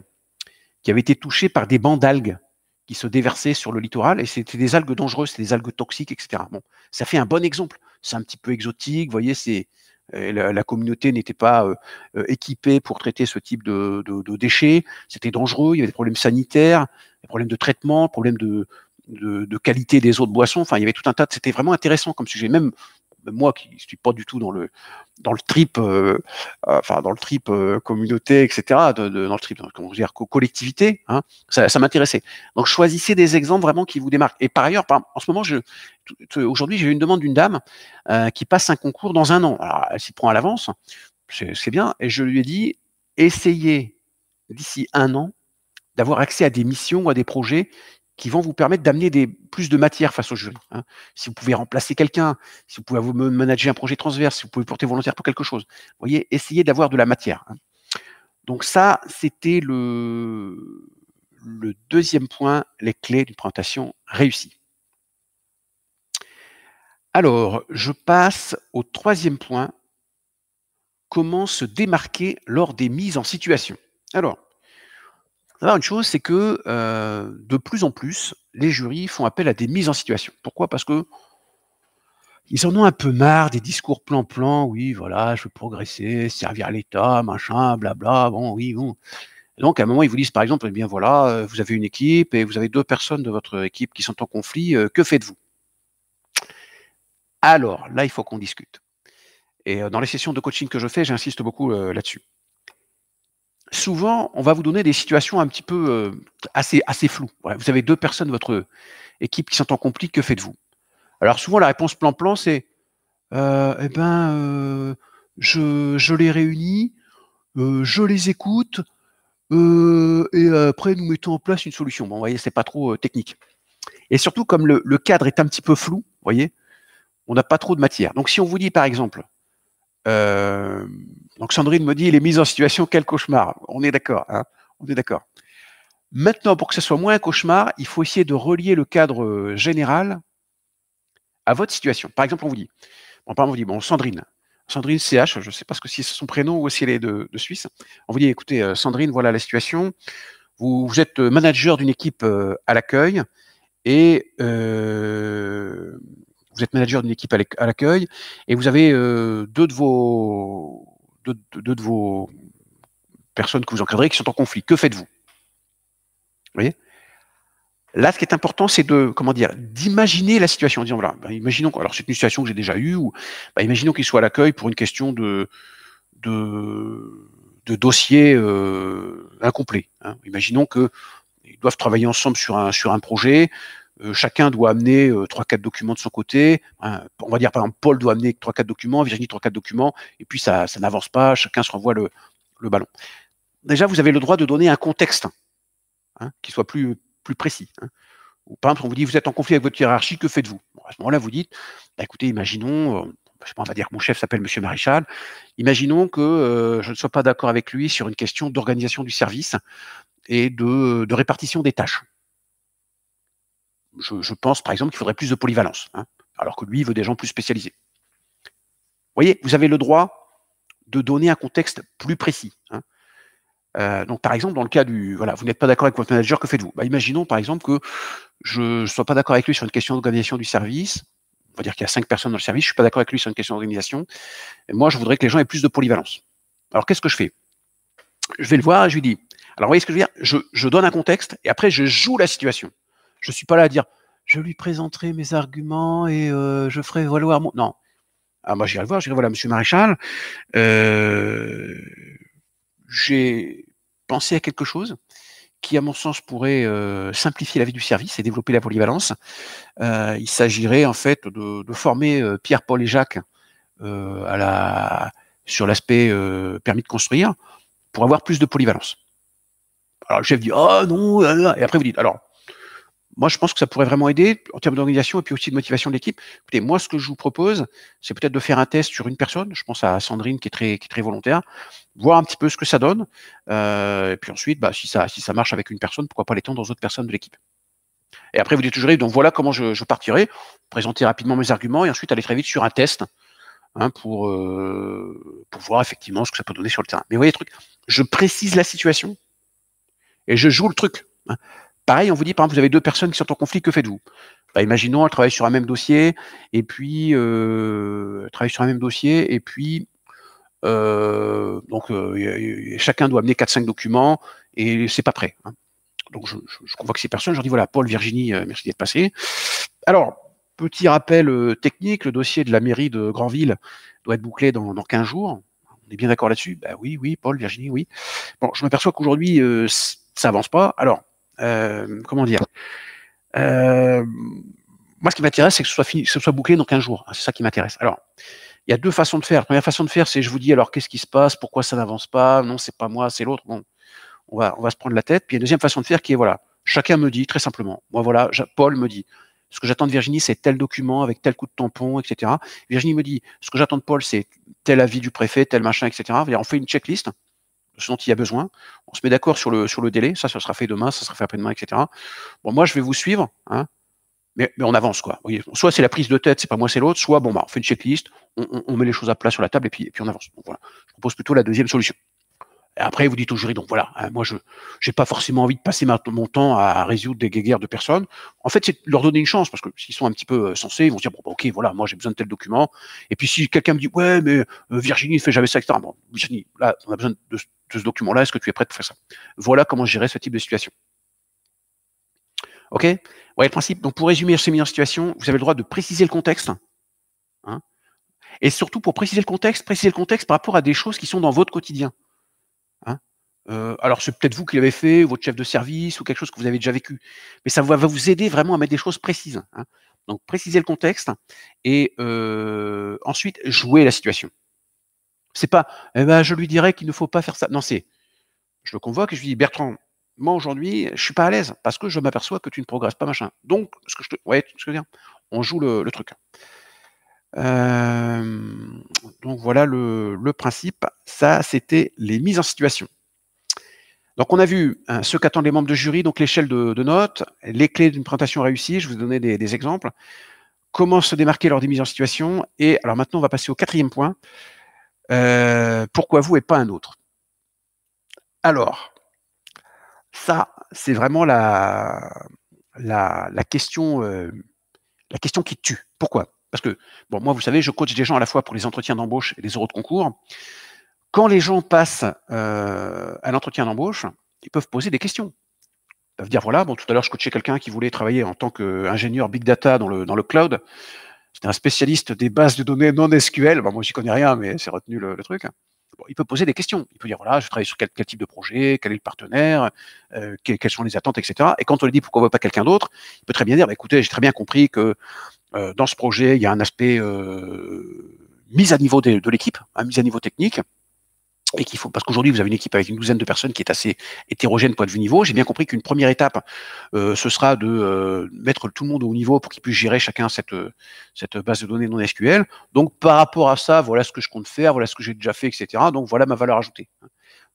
qui avait été touchée par des bancs d'algues qui se déversaient sur le littoral, et c'était des algues dangereuses, des algues toxiques, etc. Bon, ça fait un bon exemple. C'est un petit peu exotique, vous voyez, c'est la, communauté n'était pas euh, euh, équipée pour traiter ce type de, déchets. C'était dangereux. Il y avait des problèmes sanitaires, des problèmes de traitement, problèmes de, de, qualité des eaux de boisson. Enfin, il y avait tout un tas. C'était vraiment intéressant comme sujet. Même moi qui ne suis pas du tout dans le dans le trip, euh, euh, enfin dans le trip euh, communauté, etc. dans le trip, dire, collectivité, hein, ça, m'intéressait. Donc choisissez des exemples vraiment qui vous démarquent. Et par ailleurs, en ce moment, je, aujourd'hui, j'ai eu une demande d'une dame qui passe un concours dans un an. Alors, elle s'y prend à l'avance, c'est bien. Et je lui ai dit, essayez d'ici un an d'avoir accès à des missions ou à des projets qui vont vous permettre d'amener des, plus de matière face au jeu. Hein. Si vous pouvez remplacer quelqu'un, si vous pouvez vous manager un projet transverse, si vous pouvez porter volontaire pour quelque chose, vous voyez, essayez d'avoir de la matière. Hein. Donc ça, c'était le, le deuxième point, les clés d'une présentation réussie. Alors, je passe au troisième point, comment se démarquer lors des mises en situation. Alors, une chose, c'est que euh, de plus en plus, les jurys font appel à des mises en situation. Pourquoi Parce que ils en ont un peu marre des discours plan-plan, oui, voilà, je veux progresser, servir l'État, machin, blabla, bon, oui, bon. Donc, à un moment, ils vous disent, par exemple, eh bien voilà, euh, vous avez une équipe et vous avez deux personnes de votre équipe qui sont en conflit, euh, que faites-vous Alors, là, il faut qu'on discute. Et dans les sessions de coaching que je fais, j'insiste beaucoup là-dessus souvent, on va vous donner des situations un petit peu euh, assez, assez floues. vous avez deux personnes de votre équipe qui sont en conflit, que faites-vous Alors souvent, la réponse plan-plan, c'est euh, Eh ben, euh, je, les réunis, je les écoute, et après, nous mettons en place une solution. Bon, vous voyez, c'est pas trop technique. Et surtout, comme le, le, cadre est un petit peu flou, vous voyez, on n'a pas trop de matière. Donc, si on vous dit, par exemple, donc Sandrine me dit, il est mis en situation, quel cauchemar. On est d'accord, hein on est d'accord. Maintenant, pour que ce soit moins un cauchemar, il faut essayer de relier le cadre euh, général à votre situation. Par exemple, on vous dit, par on vous dit, bon, Sandrine, Sandrine CH, je ne sais pas ce que c'est son prénom ou si elle est de, Suisse. On vous dit, écoutez, euh, Sandrine, voilà la situation. Euh, vous, êtes manager d'une équipe à l'accueil et vous êtes manager d'une équipe à l'accueil et vous avez deux de vos deux, de vos personnes que vous encadrez qui sont en conflit. Que faites-vous Là, ce qui est important, c'est de, comment dire, d'imaginer la situation. disant voilà, ben, imaginons, alors c'est une situation que j'ai déjà eue, ou ben, imaginons qu'ils soit à l'accueil pour une question de, de dossier euh, incomplet. Hein. Imaginons que ils doivent travailler ensemble sur un, sur un projet, euh, chacun doit amener euh, trois, quatre documents de son côté. Hein, on va dire par exemple Paul doit amener trois, quatre documents, Virginie trois, quatre documents, et puis ça, n'avance pas, chacun se renvoie le, ballon. Déjà, vous avez le droit de donner un contexte hein, qui soit plus, plus précis. Hein. Par exemple, on vous dit vous êtes en conflit avec votre hiérarchie, que faites-vous À ce moment-là, vous dites bah, écoutez, imaginons, euh, je on va dire que mon chef s'appelle Monsieur Maréchal. Imaginons que je ne sois pas d'accord avec lui sur une question d'organisation du service et de répartition des tâches je, pense par exemple qu'il faudrait plus de polyvalence, hein, alors que lui il veut des gens plus spécialisés. Vous voyez, vous avez le droit de donner un contexte plus précis. Hein. Euh, donc, par exemple, dans le cas du, voilà, vous n'êtes pas d'accord avec votre manager, que faites-vous bah, Imaginons, par exemple, que je ne sois pas d'accord avec lui sur une question d'organisation du service. On va dire qu'il y a cinq personnes dans le service, je ne suis pas d'accord avec lui sur une question d'organisation. Moi, je voudrais que les gens aient plus de polyvalence. Alors, qu'est-ce que je fais Je vais le voir et je lui dis. Alors, vous voyez ce que je veux dire je donne un contexte et après, je joue la situation. Je ne suis pas là à dire je lui présenterai mes arguments et euh, je ferai valoir mon. Non. Ah, moi, j'irai le voir, j'irai voilà, monsieur Maréchal, euh, j'ai pensé à quelque chose qui, à mon sens, pourrait euh, simplifier la vie du service et développer la polyvalence. il s'agirait, en fait, de, former Pierre, Paul et Jacques sur l'aspect permis de construire pour avoir plus de polyvalence. Alors, le chef dit Ah oh, non, et après, vous dites Alors, moi, je pense que ça pourrait vraiment aider en termes d'organisation et puis aussi de motivation de l'équipe. Écoutez, moi, ce que je vous propose, c'est peut-être de faire un test sur une personne. Je pense à Sandrine qui est très, qui est très volontaire, voir un petit peu ce que ça donne. Euh, et puis ensuite, bah, si, ça, si ça marche avec une personne, pourquoi pas l'étendre aux autres personnes de l'équipe. Et après, vous dites toujours, donc voilà comment je, je, partirai, présenter rapidement mes arguments et ensuite aller très vite sur un test hein, pour, euh, pour voir effectivement ce que ça peut donner sur le terrain. Mais vous voyez le truc, je précise la situation et je joue le truc. Hein. Pareil, on vous dit, par exemple, vous avez deux personnes qui sont en conflit, que faites-vous bah, Imaginons, elles travaillent sur un même dossier, et puis euh, travaillent sur un même dossier, et puis euh, donc euh, chacun doit amener 4-5 documents et c'est pas prêt. Hein. Donc je, convoque ces personnes, je leur dis voilà, Paul, Virginie, euh, merci d'être passé. Alors, petit rappel technique, le dossier de la mairie de Grandville doit être bouclé dans, 15 jours. On est bien d'accord là-dessus Bah oui, oui, Paul, Virginie, oui. Bon, je m'aperçois qu'aujourd'hui, ça avance pas. Alors, euh, comment dire euh, Moi, ce qui m'intéresse, c'est que ce soit ce soit bouclé dans un jour. Hein, c'est ça qui m'intéresse. Alors, il y a deux façons de faire. La première façon de faire, c'est je vous dis alors qu'est-ce qui se passe, pourquoi ça n'avance pas, non, c'est pas moi, c'est l'autre. Bon, on va, on va se prendre la tête. Puis il deuxième façon de faire qui est voilà, chacun me dit très simplement. Moi, voilà, Paul me dit. Ce que j'attends de Virginie, c'est tel document avec tel coup de tampon, etc. Virginie me dit, ce que j'attends de Paul, c'est tel avis du préfet, tel machin, etc. On fait une checklist ce dont il y a besoin on se met d'accord sur le, sur le délai, ça, ça sera fait demain, ça sera fait après-demain, etc. Bon, moi, je vais vous suivre, hein, mais, mais on avance, quoi. soit c'est la prise de tête, c'est pas moi, c'est l'autre, soit, bon, bah, on fait une checklist, on, on, met les choses à plat sur la table et puis, et puis on avance. voilà, je propose plutôt la deuxième solution. Après, vous dites au jury, donc voilà, hein, moi, je n'ai pas forcément envie de passer mon temps à résoudre des guerres de personnes. En fait, c'est leur donner une chance, parce que s'ils sont un petit peu euh, sensés, ils vont se dire, bon, bah, ok, voilà, moi, j'ai besoin de tel document. Et puis, si quelqu'un me dit, ouais, mais euh, Virginie ne fait jamais ça, etc. Bon, Virginie, là, on a besoin de, ce document-là, est-ce que tu es prêt pour faire ça Voilà comment gérer ce type de situation. OK Ouais, le principe. Donc, pour résumer ces mis en situation, vous avez le droit de préciser le contexte. Hein. et surtout, pour préciser le contexte, préciser le contexte par rapport à des choses qui sont dans votre quotidien. Euh, alors c'est peut-être vous qui l'avez fait, votre chef de service ou quelque chose que vous avez déjà vécu, mais ça va vous aider vraiment à mettre des choses précises. Hein. Donc préciser le contexte et euh, ensuite jouer la situation. C'est pas, eh ben, je lui dirais qu'il ne faut pas faire ça. Non, c'est, je le convoque et je lui dis, Bertrand, moi aujourd'hui, je suis pas à l'aise parce que je m'aperçois que tu ne progresses pas, machin. Donc, ce que je te, ouais, ce on joue le, truc. Euh, donc voilà le principe. Ça, c'était les mises en situation. Donc, on a vu hein, ce qu'attendent les membres de jury, donc l'échelle de, notes, les clés d'une présentation réussie. Je vous ai donné des, exemples. Comment se démarquer lors des mises en situation. Et alors maintenant, on va passer au quatrième point. Euh, pourquoi vous et pas un autre Alors, ça, c'est vraiment la, la, question, euh, la question qui tue. Pourquoi Parce que, bon, moi, vous savez, je coach des gens à la fois pour les entretiens d'embauche et les euros de concours quand les gens passent euh, à l'entretien d'embauche, ils peuvent poser des questions. Ils peuvent dire voilà, bon, tout à l'heure, je coachais quelqu'un qui voulait travailler en tant qu'ingénieur big data dans le, dans le cloud. C'était un spécialiste des bases de données non SQL. Bon, moi, j'y connais rien, mais c'est retenu le, truc. il peut poser des questions. Il peut dire voilà, je travaille sur quel, quel type de projet, quel est le partenaire, euh, quelles sont les attentes, etc. Et quand on lui dit pourquoi on ne pas quelqu'un d'autre, il peut très bien dire bah, écoutez, j'ai très bien compris que euh, dans ce projet, il y a un aspect euh, mise à niveau de, de l'équipe, un hein, mise à niveau technique et qu'il faut parce qu'aujourd'hui vous avez une équipe avec une douzaine de personnes qui est assez hétérogène point de vue niveau. J'ai bien compris qu'une première étape euh, ce sera de euh, mettre tout le monde au niveau pour qu'ils puisse gérer chacun cette cette base de données non SQL. Donc par rapport à ça, voilà ce que je compte faire, voilà ce que j'ai déjà fait, etc. Donc voilà ma valeur ajoutée.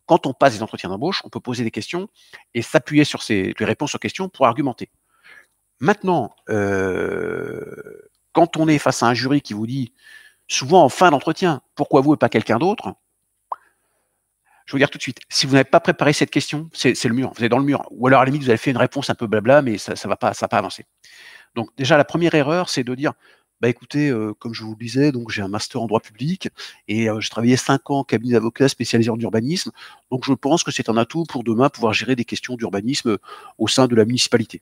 Quand on passe des entretiens d'embauche, on peut poser des questions et s'appuyer sur ces les réponses aux questions pour argumenter. Maintenant, euh, quand on est face à un jury qui vous dit souvent en fin d'entretien pourquoi vous et pas quelqu'un d'autre, je vous dire tout de suite, si vous n'avez pas préparé cette question, c'est le mur, vous êtes dans le mur. Ou alors, à la limite, vous avez fait une réponse un peu blabla, mais ça ne va, pas, ça pas avancer. Donc, déjà, la première erreur, c'est de dire bah écoutez, euh, comme je vous le disais, donc j'ai un master en droit public et je euh, j'ai travaillé cinq ans en cabinet d'avocat spécialisé en urbanisme. Donc je pense que c'est un atout pour demain pouvoir gérer des questions d'urbanisme au sein de la municipalité.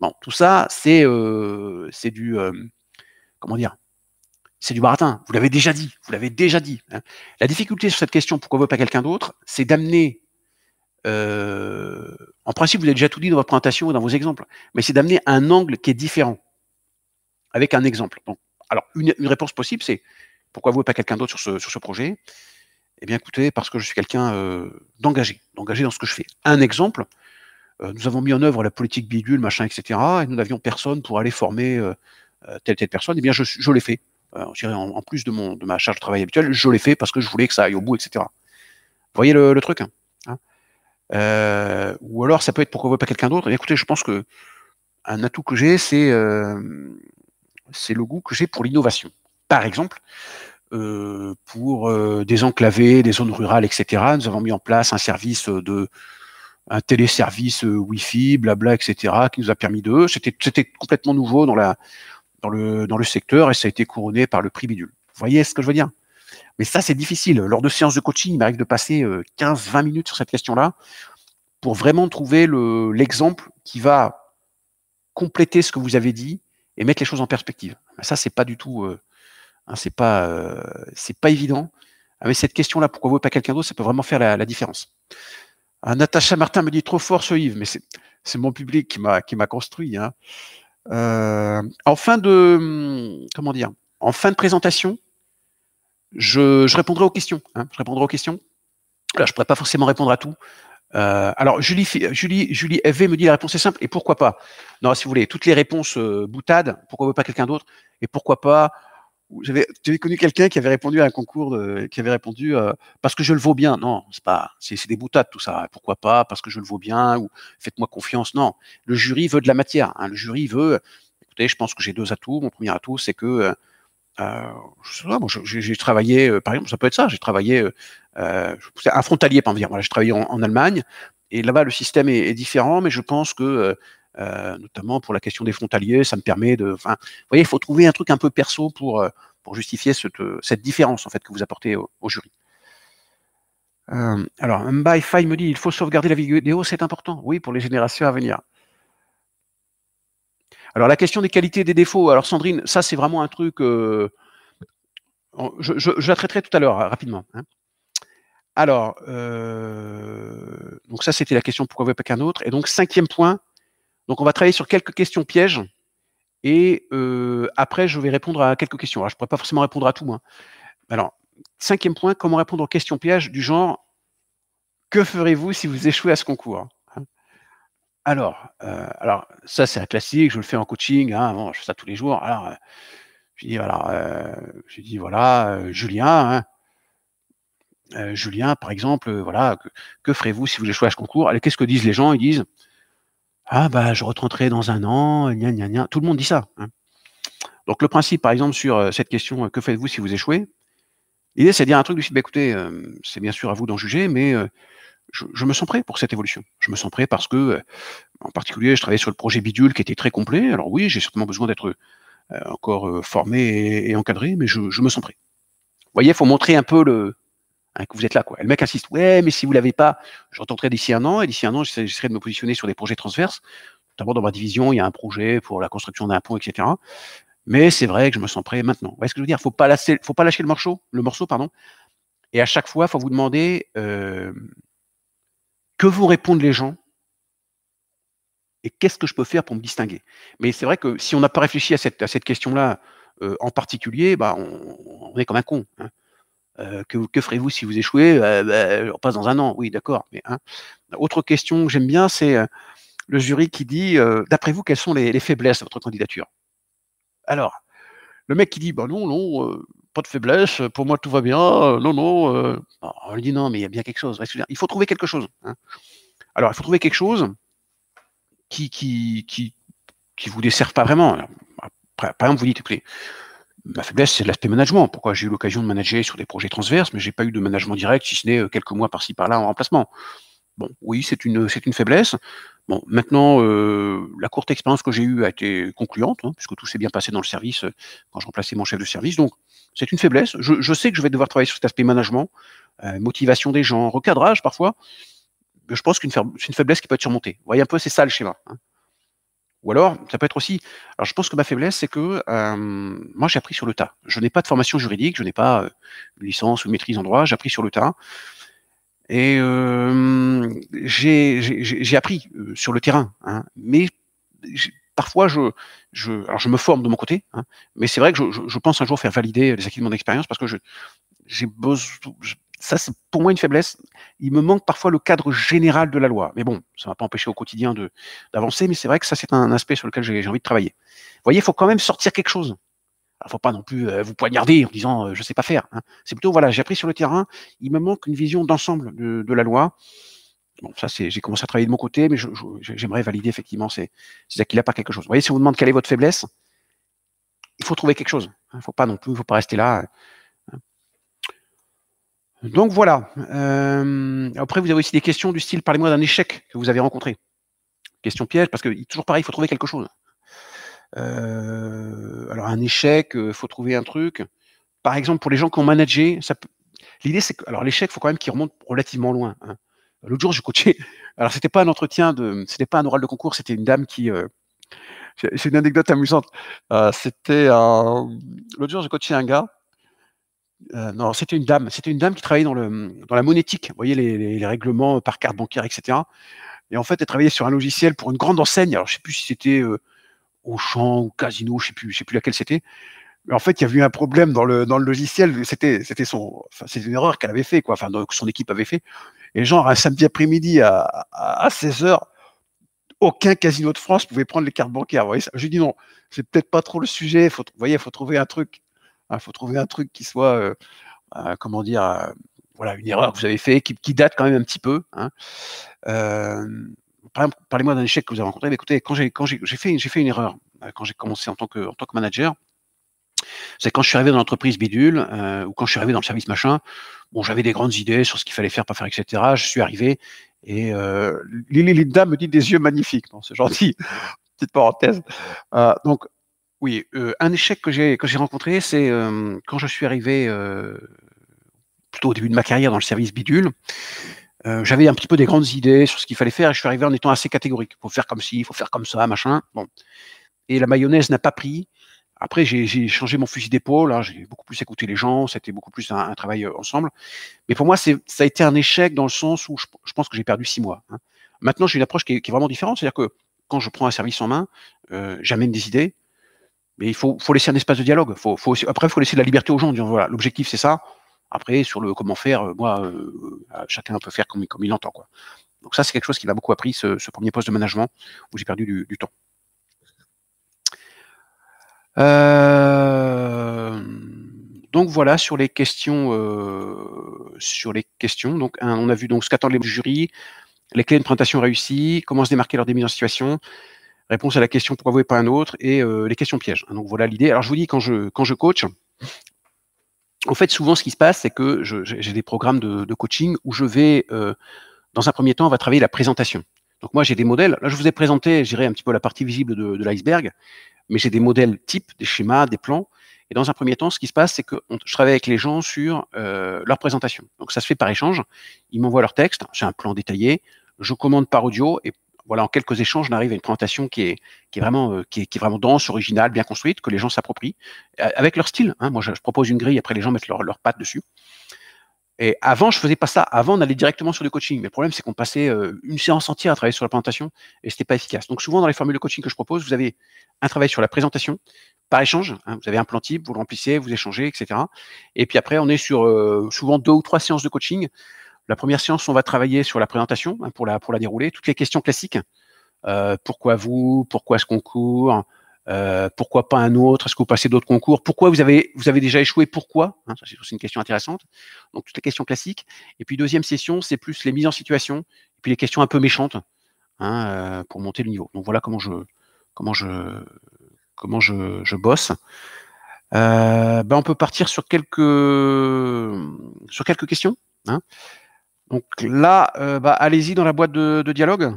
Bon, tout ça, c'est euh, du comment dire c'est du baratin. Vous l'avez déjà dit. Vous l'avez déjà dit. Hein. La difficulté sur cette question, pourquoi vous veut pas quelqu'un d'autre, c'est d'amener. Euh, en principe, vous l'avez déjà tout dit dans votre présentation et dans vos exemples, mais c'est d'amener un angle qui est différent avec un exemple. alors, une, réponse possible, c'est pourquoi vous pas quelqu'un d'autre sur ce, projet Eh bien, écoutez, parce que je suis quelqu'un euh, d'engagé, d'engagé dans ce que je fais. Un exemple, euh, nous avons mis en œuvre la politique bidule, machin, etc., et nous n'avions personne pour aller former telle telle personne. Eh bien, je, je l'ai fait. Euh, en, plus de, mon, de ma charge de travail habituelle, je l'ai fait parce que je voulais que ça aille au bout, etc. Vous voyez le, truc hein, hein. Euh, Ou alors ça peut être pourquoi pas quelqu'un d'autre. Écoutez, je pense que un atout que j'ai, c'est euh, c'est le goût que j'ai pour l'innovation. Par exemple, pour des enclavés des zones rurales, etc., nous avons mis en place un service de un téléservice Wi-Fi, blabla, etc., qui nous a permis de. C'était complètement nouveau dans la dans le, dans le secteur et ça a été couronné par le prix bidule. Vous voyez ce que je veux dire Mais ça, c'est difficile. Lors de séances de coaching, il m'arrive de passer 15-20 euh, minutes sur cette question-là pour vraiment trouver l'exemple qui va compléter ce que vous avez dit et mettre les choses en perspective. Ça, c'est pas du tout, euh, hein, c'est pas, euh, c'est pas évident. Ah, mais cette question-là, pourquoi vous pas quelqu'un d'autre, ça peut vraiment faire la, différence. Un ah, Natacha Martin me dit trop fort ce Yves, mais c'est mon public qui m'a construit. Hein. Euh, en fin de hum, comment dire, en fin de présentation, je, répondrai aux questions. je répondrai aux questions. Alors, hein. je ne pourrais pas forcément répondre à tout. Euh, alors, Julie, Julie, Julie FV me dit la réponse est simple et pourquoi pas Non, si vous voulez, toutes les réponses euh, boutades, pourquoi pas quelqu'un d'autre Et pourquoi pas j'avais connu quelqu'un qui avait répondu à un concours qui avait répondu euh, parce que je le vaux bien non c'est pas c'est des boutades tout ça pourquoi pas parce que je le vaux bien ou faites-moi confiance non le jury veut de la matière hein. le jury veut écoutez je pense que j'ai deux atouts mon premier atout c'est que euh, j'ai travaillé euh, par exemple ça peut être ça j'ai travaillé un frontalier par exemple voilà, j'ai travaillé en, Allemagne et là-bas, le système est, différent, mais je pense que euh, notamment pour la question des frontaliers, ça me permet de. vous voyez, il faut trouver un truc un peu perso pour, euh, pour justifier cette, différence en fait que vous apportez au, jury. Euh, alors, Mbaifai me dit il faut sauvegarder la vidéo, c'est important. Oui, pour les générations à venir. Alors, la question des qualités et des défauts. Alors, Sandrine, ça, c'est vraiment un truc. Euh, je, la traiterai tout à l'heure, rapidement. Hein. Alors, donc ça, c'était la question pourquoi vous pas qu'un autre. Et donc, cinquième point, donc on va travailler sur quelques questions pièges. Et euh, après, je vais répondre à quelques questions. Alors, je ne pourrais pas forcément répondre à tout. Hein. Alors, cinquième point, comment répondre aux questions pièges du genre Que ferez-vous si vous échouez à ce concours alors, euh, alors, ça c'est la classique, je le fais en coaching, hein, je fais ça tous les jours. Alors, euh, je dis, voilà, Julien, hein, Julien, par exemple, voilà, que, que ferez-vous si vous échouez à ce concours Qu'est-ce que disent les gens Ils disent ah bah je retrenterai dans un an, gna gna gna. Tout le monde dit ça. Hein. Donc le principe, par exemple, sur euh, cette question euh, que faites-vous si vous échouez L'idée, c'est de dire un truc du style, bah, écoutez, euh, c'est bien sûr à vous d'en juger, mais je, me sens prêt pour cette évolution. Je me sens prêt parce que, en particulier, je travaillais sur le projet Bidule qui était très complet. Alors oui, j'ai certainement besoin d'être encore formé et, encadré, mais je, je me sens prêt. Vous voyez, il faut montrer un peu le, Hein, vous êtes là. Quoi. Le mec insiste, ouais, mais si vous l'avez pas, je d'ici un an, et d'ici un an, j'essaierai de me positionner sur des projets transverses. Notamment dans ma division, il y a un projet pour la construction d'un pont, etc. Mais c'est vrai que je me sens prêt maintenant. Vous voyez ce que je veux dire Faut pas faut pas lâcher le morceau, le morceau, pardon. Et à chaque fois, il faut vous demander euh, que vont répondre les gens et qu'est-ce que je peux faire pour me distinguer. Mais c'est vrai que si on n'a pas réfléchi à cette, question-là euh, en particulier, bah, on, est comme un con. Hein. Euh, que, ferez-vous si vous échouez euh, ben, On passe dans un an, oui, d'accord. Mais hein. autre question que j'aime bien, c'est euh, le jury qui dit d'après vous, quelles sont les, faiblesses de votre candidature Alors, le mec qui dit bah non, non, pas de faiblesse, pour moi tout va bien, non, non. on lui dit non, mais il y a bien quelque chose. Il faut trouver quelque chose. Hein. Alors, il faut trouver quelque chose qui qui vous dessert pas vraiment. par exemple, vous dites, ma faiblesse, c'est l'aspect management. Pourquoi j'ai eu l'occasion de manager sur des projets transverses, mais j'ai pas eu de management direct, si ce n'est euh, quelques mois par-ci par-là en remplacement. Bon, oui, c'est une, c'est une faiblesse. Bon, maintenant, euh, la courte expérience que j'ai eue a été concluante, hein, puisque tout s'est bien passé dans le service euh, quand j'ai remplacé mon chef de service. Donc, c'est une faiblesse. Je, sais que je vais devoir travailler sur cet aspect management, motivation des gens, recadrage parfois. Je pense qu'une c'est une faiblesse qui peut être surmontée. Vous voyez un peu, c'est ça le schéma. Hein. Ou alors, ça peut être aussi. Alors, je pense que ma faiblesse, c'est que moi, j'ai appris sur le tas. Je n'ai pas de formation juridique, je n'ai pas euh, licence ou une maîtrise en droit, j'ai appris sur le tas. Et j'ai appris euh, sur le terrain. Hein. mais parfois, je, je, je me forme de mon côté, hein. mais c'est vrai que je, je, pense un jour faire valider les acquis de mon expérience parce que j'ai besoin ça, c'est pour moi une faiblesse. Il me manque parfois le cadre général de la loi. Mais bon, ça ne m'a pas empêché au quotidien d'avancer, mais c'est vrai que ça, c'est un aspect sur lequel j'ai envie de travailler. Vous voyez, il faut quand même sortir quelque chose. Il ah, ne faut pas non plus euh, vous poignarder en disant euh, je ne sais pas faire. Hein. C'est plutôt, voilà, j'ai appris sur le terrain, il me manque une vision d'ensemble de, la loi. Bon, ça, j'ai commencé à travailler de mon côté, mais j'aimerais valider effectivement ces, acquis-là par quelque chose. Vous voyez, si on vous demande quelle est votre faiblesse, il faut trouver quelque chose. Il hein. ne faut pas non plus, il faut pas rester là. Donc voilà. Euh, après, vous avez aussi des questions du style parlez-moi d'un échec que vous avez rencontré. Question piège, parce que toujours pareil, il faut trouver quelque chose. Euh, alors un échec, il euh, faut trouver un truc. Par exemple, pour les gens qui ont managé, ça l'idée c'est que alors l'échec, il faut quand même qu'il remonte relativement loin. Hein. L'autre jour, je coachais. Alors c'était pas un entretien de, n'était pas un oral de concours, c'était une dame qui c'est une anecdote amusante. c'était un... l'autre jour, je coachais un gars euh, non, c'était une dame. C'était une dame qui travaillait dans, le, dans la monétique. Vous voyez les, règlements euh, par carte bancaire, etc. Et en fait, elle travaillait sur un logiciel pour une grande enseigne. Alors, je sais plus si c'était euh, Auchan ou Casino, je sais plus, je sais plus laquelle c'était. Mais en fait, il y avait eu un problème dans le, dans le logiciel. C'était, c'était son, c'est une erreur qu'elle avait fait, quoi. Enfin, que son équipe avait fait. Et genre, un samedi après-midi à, à, 16 h aucun casino de France pouvait prendre les cartes bancaires. Vous voyez, je dis non, c'est peut-être pas trop le sujet. Faut, vous voyez, faut trouver un truc il hein, faut trouver un truc qui soit, euh, euh, comment dire, euh, voilà, une erreur que vous avez fait qui, date quand même un petit peu. Hein. Parlez-moi d'un échec que vous avez rencontré. Mais bah, écoutez, quand j'ai fait, fait une erreur, quand j'ai commencé en tant que, en tant que manager, c'est quand je suis arrivé dans l'entreprise bidule ou quand je suis arrivé dans le service machin, bon, j'avais des grandes idées sur ce qu'il fallait faire, pas faire, etc. Je suis arrivé et euh, Lily Linda me dit des yeux magnifiques. Bon, c'est gentil. Petite parenthèse. donc, oui, euh, un échec que j'ai que j'ai rencontré, c'est, euh, quand je suis arrivé, euh, plutôt au début de ma carrière dans le service bidule, j'avais un petit peu des grandes idées sur ce qu'il fallait faire et je suis arrivé en étant assez catégorique. Il Faut faire comme ci, il faut faire comme ça, machin, bon et la mayonnaise n'a pas pris. Après j'ai changé mon fusil d'épaule, hein, j'ai beaucoup plus écouté les gens, c'était beaucoup plus un travail, ensemble. Mais pour moi, ça a été un échec dans le sens où je pense que j'ai perdu six mois, hein. Maintenant, j'ai une approche qui est vraiment différente, c'est-à-dire que quand je prends un service en main, j'amène des idées mais il faut, laisser un espace de dialogue. Faut, après, il faut laisser de la liberté aux gens. voilà, l'objectif c'est ça. Après, sur le comment faire, euh, moi, euh, euh, chacun peut faire comme, comme il entend. Quoi. Donc ça, c'est quelque chose qu'il m'a beaucoup appris, ce, premier poste de management, où j'ai perdu du, temps. donc voilà sur les questions, sur les questions. Donc on a vu donc ce qu'attendent les jurys, les clés de présentation réussie, comment se démarquer leur des mises en situation, réponse à la question pourquoi vous n'avez pas un autre et euh, les questions pièges. Donc voilà l'idée. Alors je vous dis quand je quand je coach, en fait souvent ce qui se passe c'est que j'ai des programmes de, coaching où je vais euh, dans un premier temps on va travailler la présentation. Donc moi j'ai des modèles. Là je vous ai présenté, j'irai un petit peu la partie visible de, l'iceberg, mais j'ai des modèles types, des schémas, des plans. Et dans un premier temps, ce qui se passe, c'est que je travaille avec les gens sur euh, leur présentation. Donc ça se fait par échange. Ils m'envoient leur texte, j'ai un plan détaillé, je commande par audio et voilà, en quelques échanges, on arrive à une présentation qui est, euh, vraiment, dense, originale, bien construite, que les gens s'approprient, euh, avec leur style. Hein. Moi, je, propose une grille, après les gens mettent leurs leur pattes dessus. Et avant, je faisais pas ça. Avant, on allait directement sur le coaching. Mais le problème, c'est qu'on passait euh, une séance entière à travailler sur la présentation et c'était pas efficace. Donc, souvent, dans les formules de coaching que je propose, vous avez un travail sur la présentation par échange. Hein. vous avez un plan type, vous le remplissez, vous échangez, etc. Et puis après, on est sur souvent deux ou trois séances de coaching la première séance, on va travailler sur la présentation hein, pour, la, pour la dérouler, toutes les questions classiques. Euh, pourquoi vous Pourquoi ce concours euh, pourquoi pas un autre Est-ce que vous passez d'autres concours Pourquoi vous avez, vous avez déjà échoué Pourquoi hein, C'est une question intéressante. Donc, toutes les questions classiques. Et puis, deuxième session, c'est plus les mises en situation, et puis les questions un peu méchantes hein, euh, pour monter le niveau. Donc, voilà comment je, comment je, comment je, je bosse. ben, on peut partir sur quelques, sur quelques questions. Donc là, euh, bah, allez-y dans la boîte de, dialogue.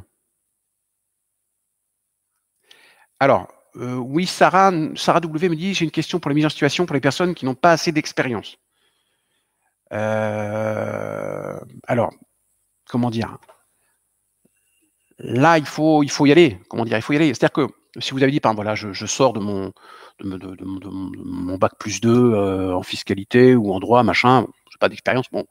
Alors, euh, oui, Sarah, Sarah W me dit j'ai une question pour les mises en situation pour les personnes qui n'ont pas assez d'expérience. Euh, alors, comment dire Là, il faut, il faut y aller. Comment dire Il faut y aller. C'est-à-dire que si vous avez dit, voilà, je, sors de mon, mon bac plus 2 en fiscalité ou en droit, machin, n'ai pas d'expérience, bon,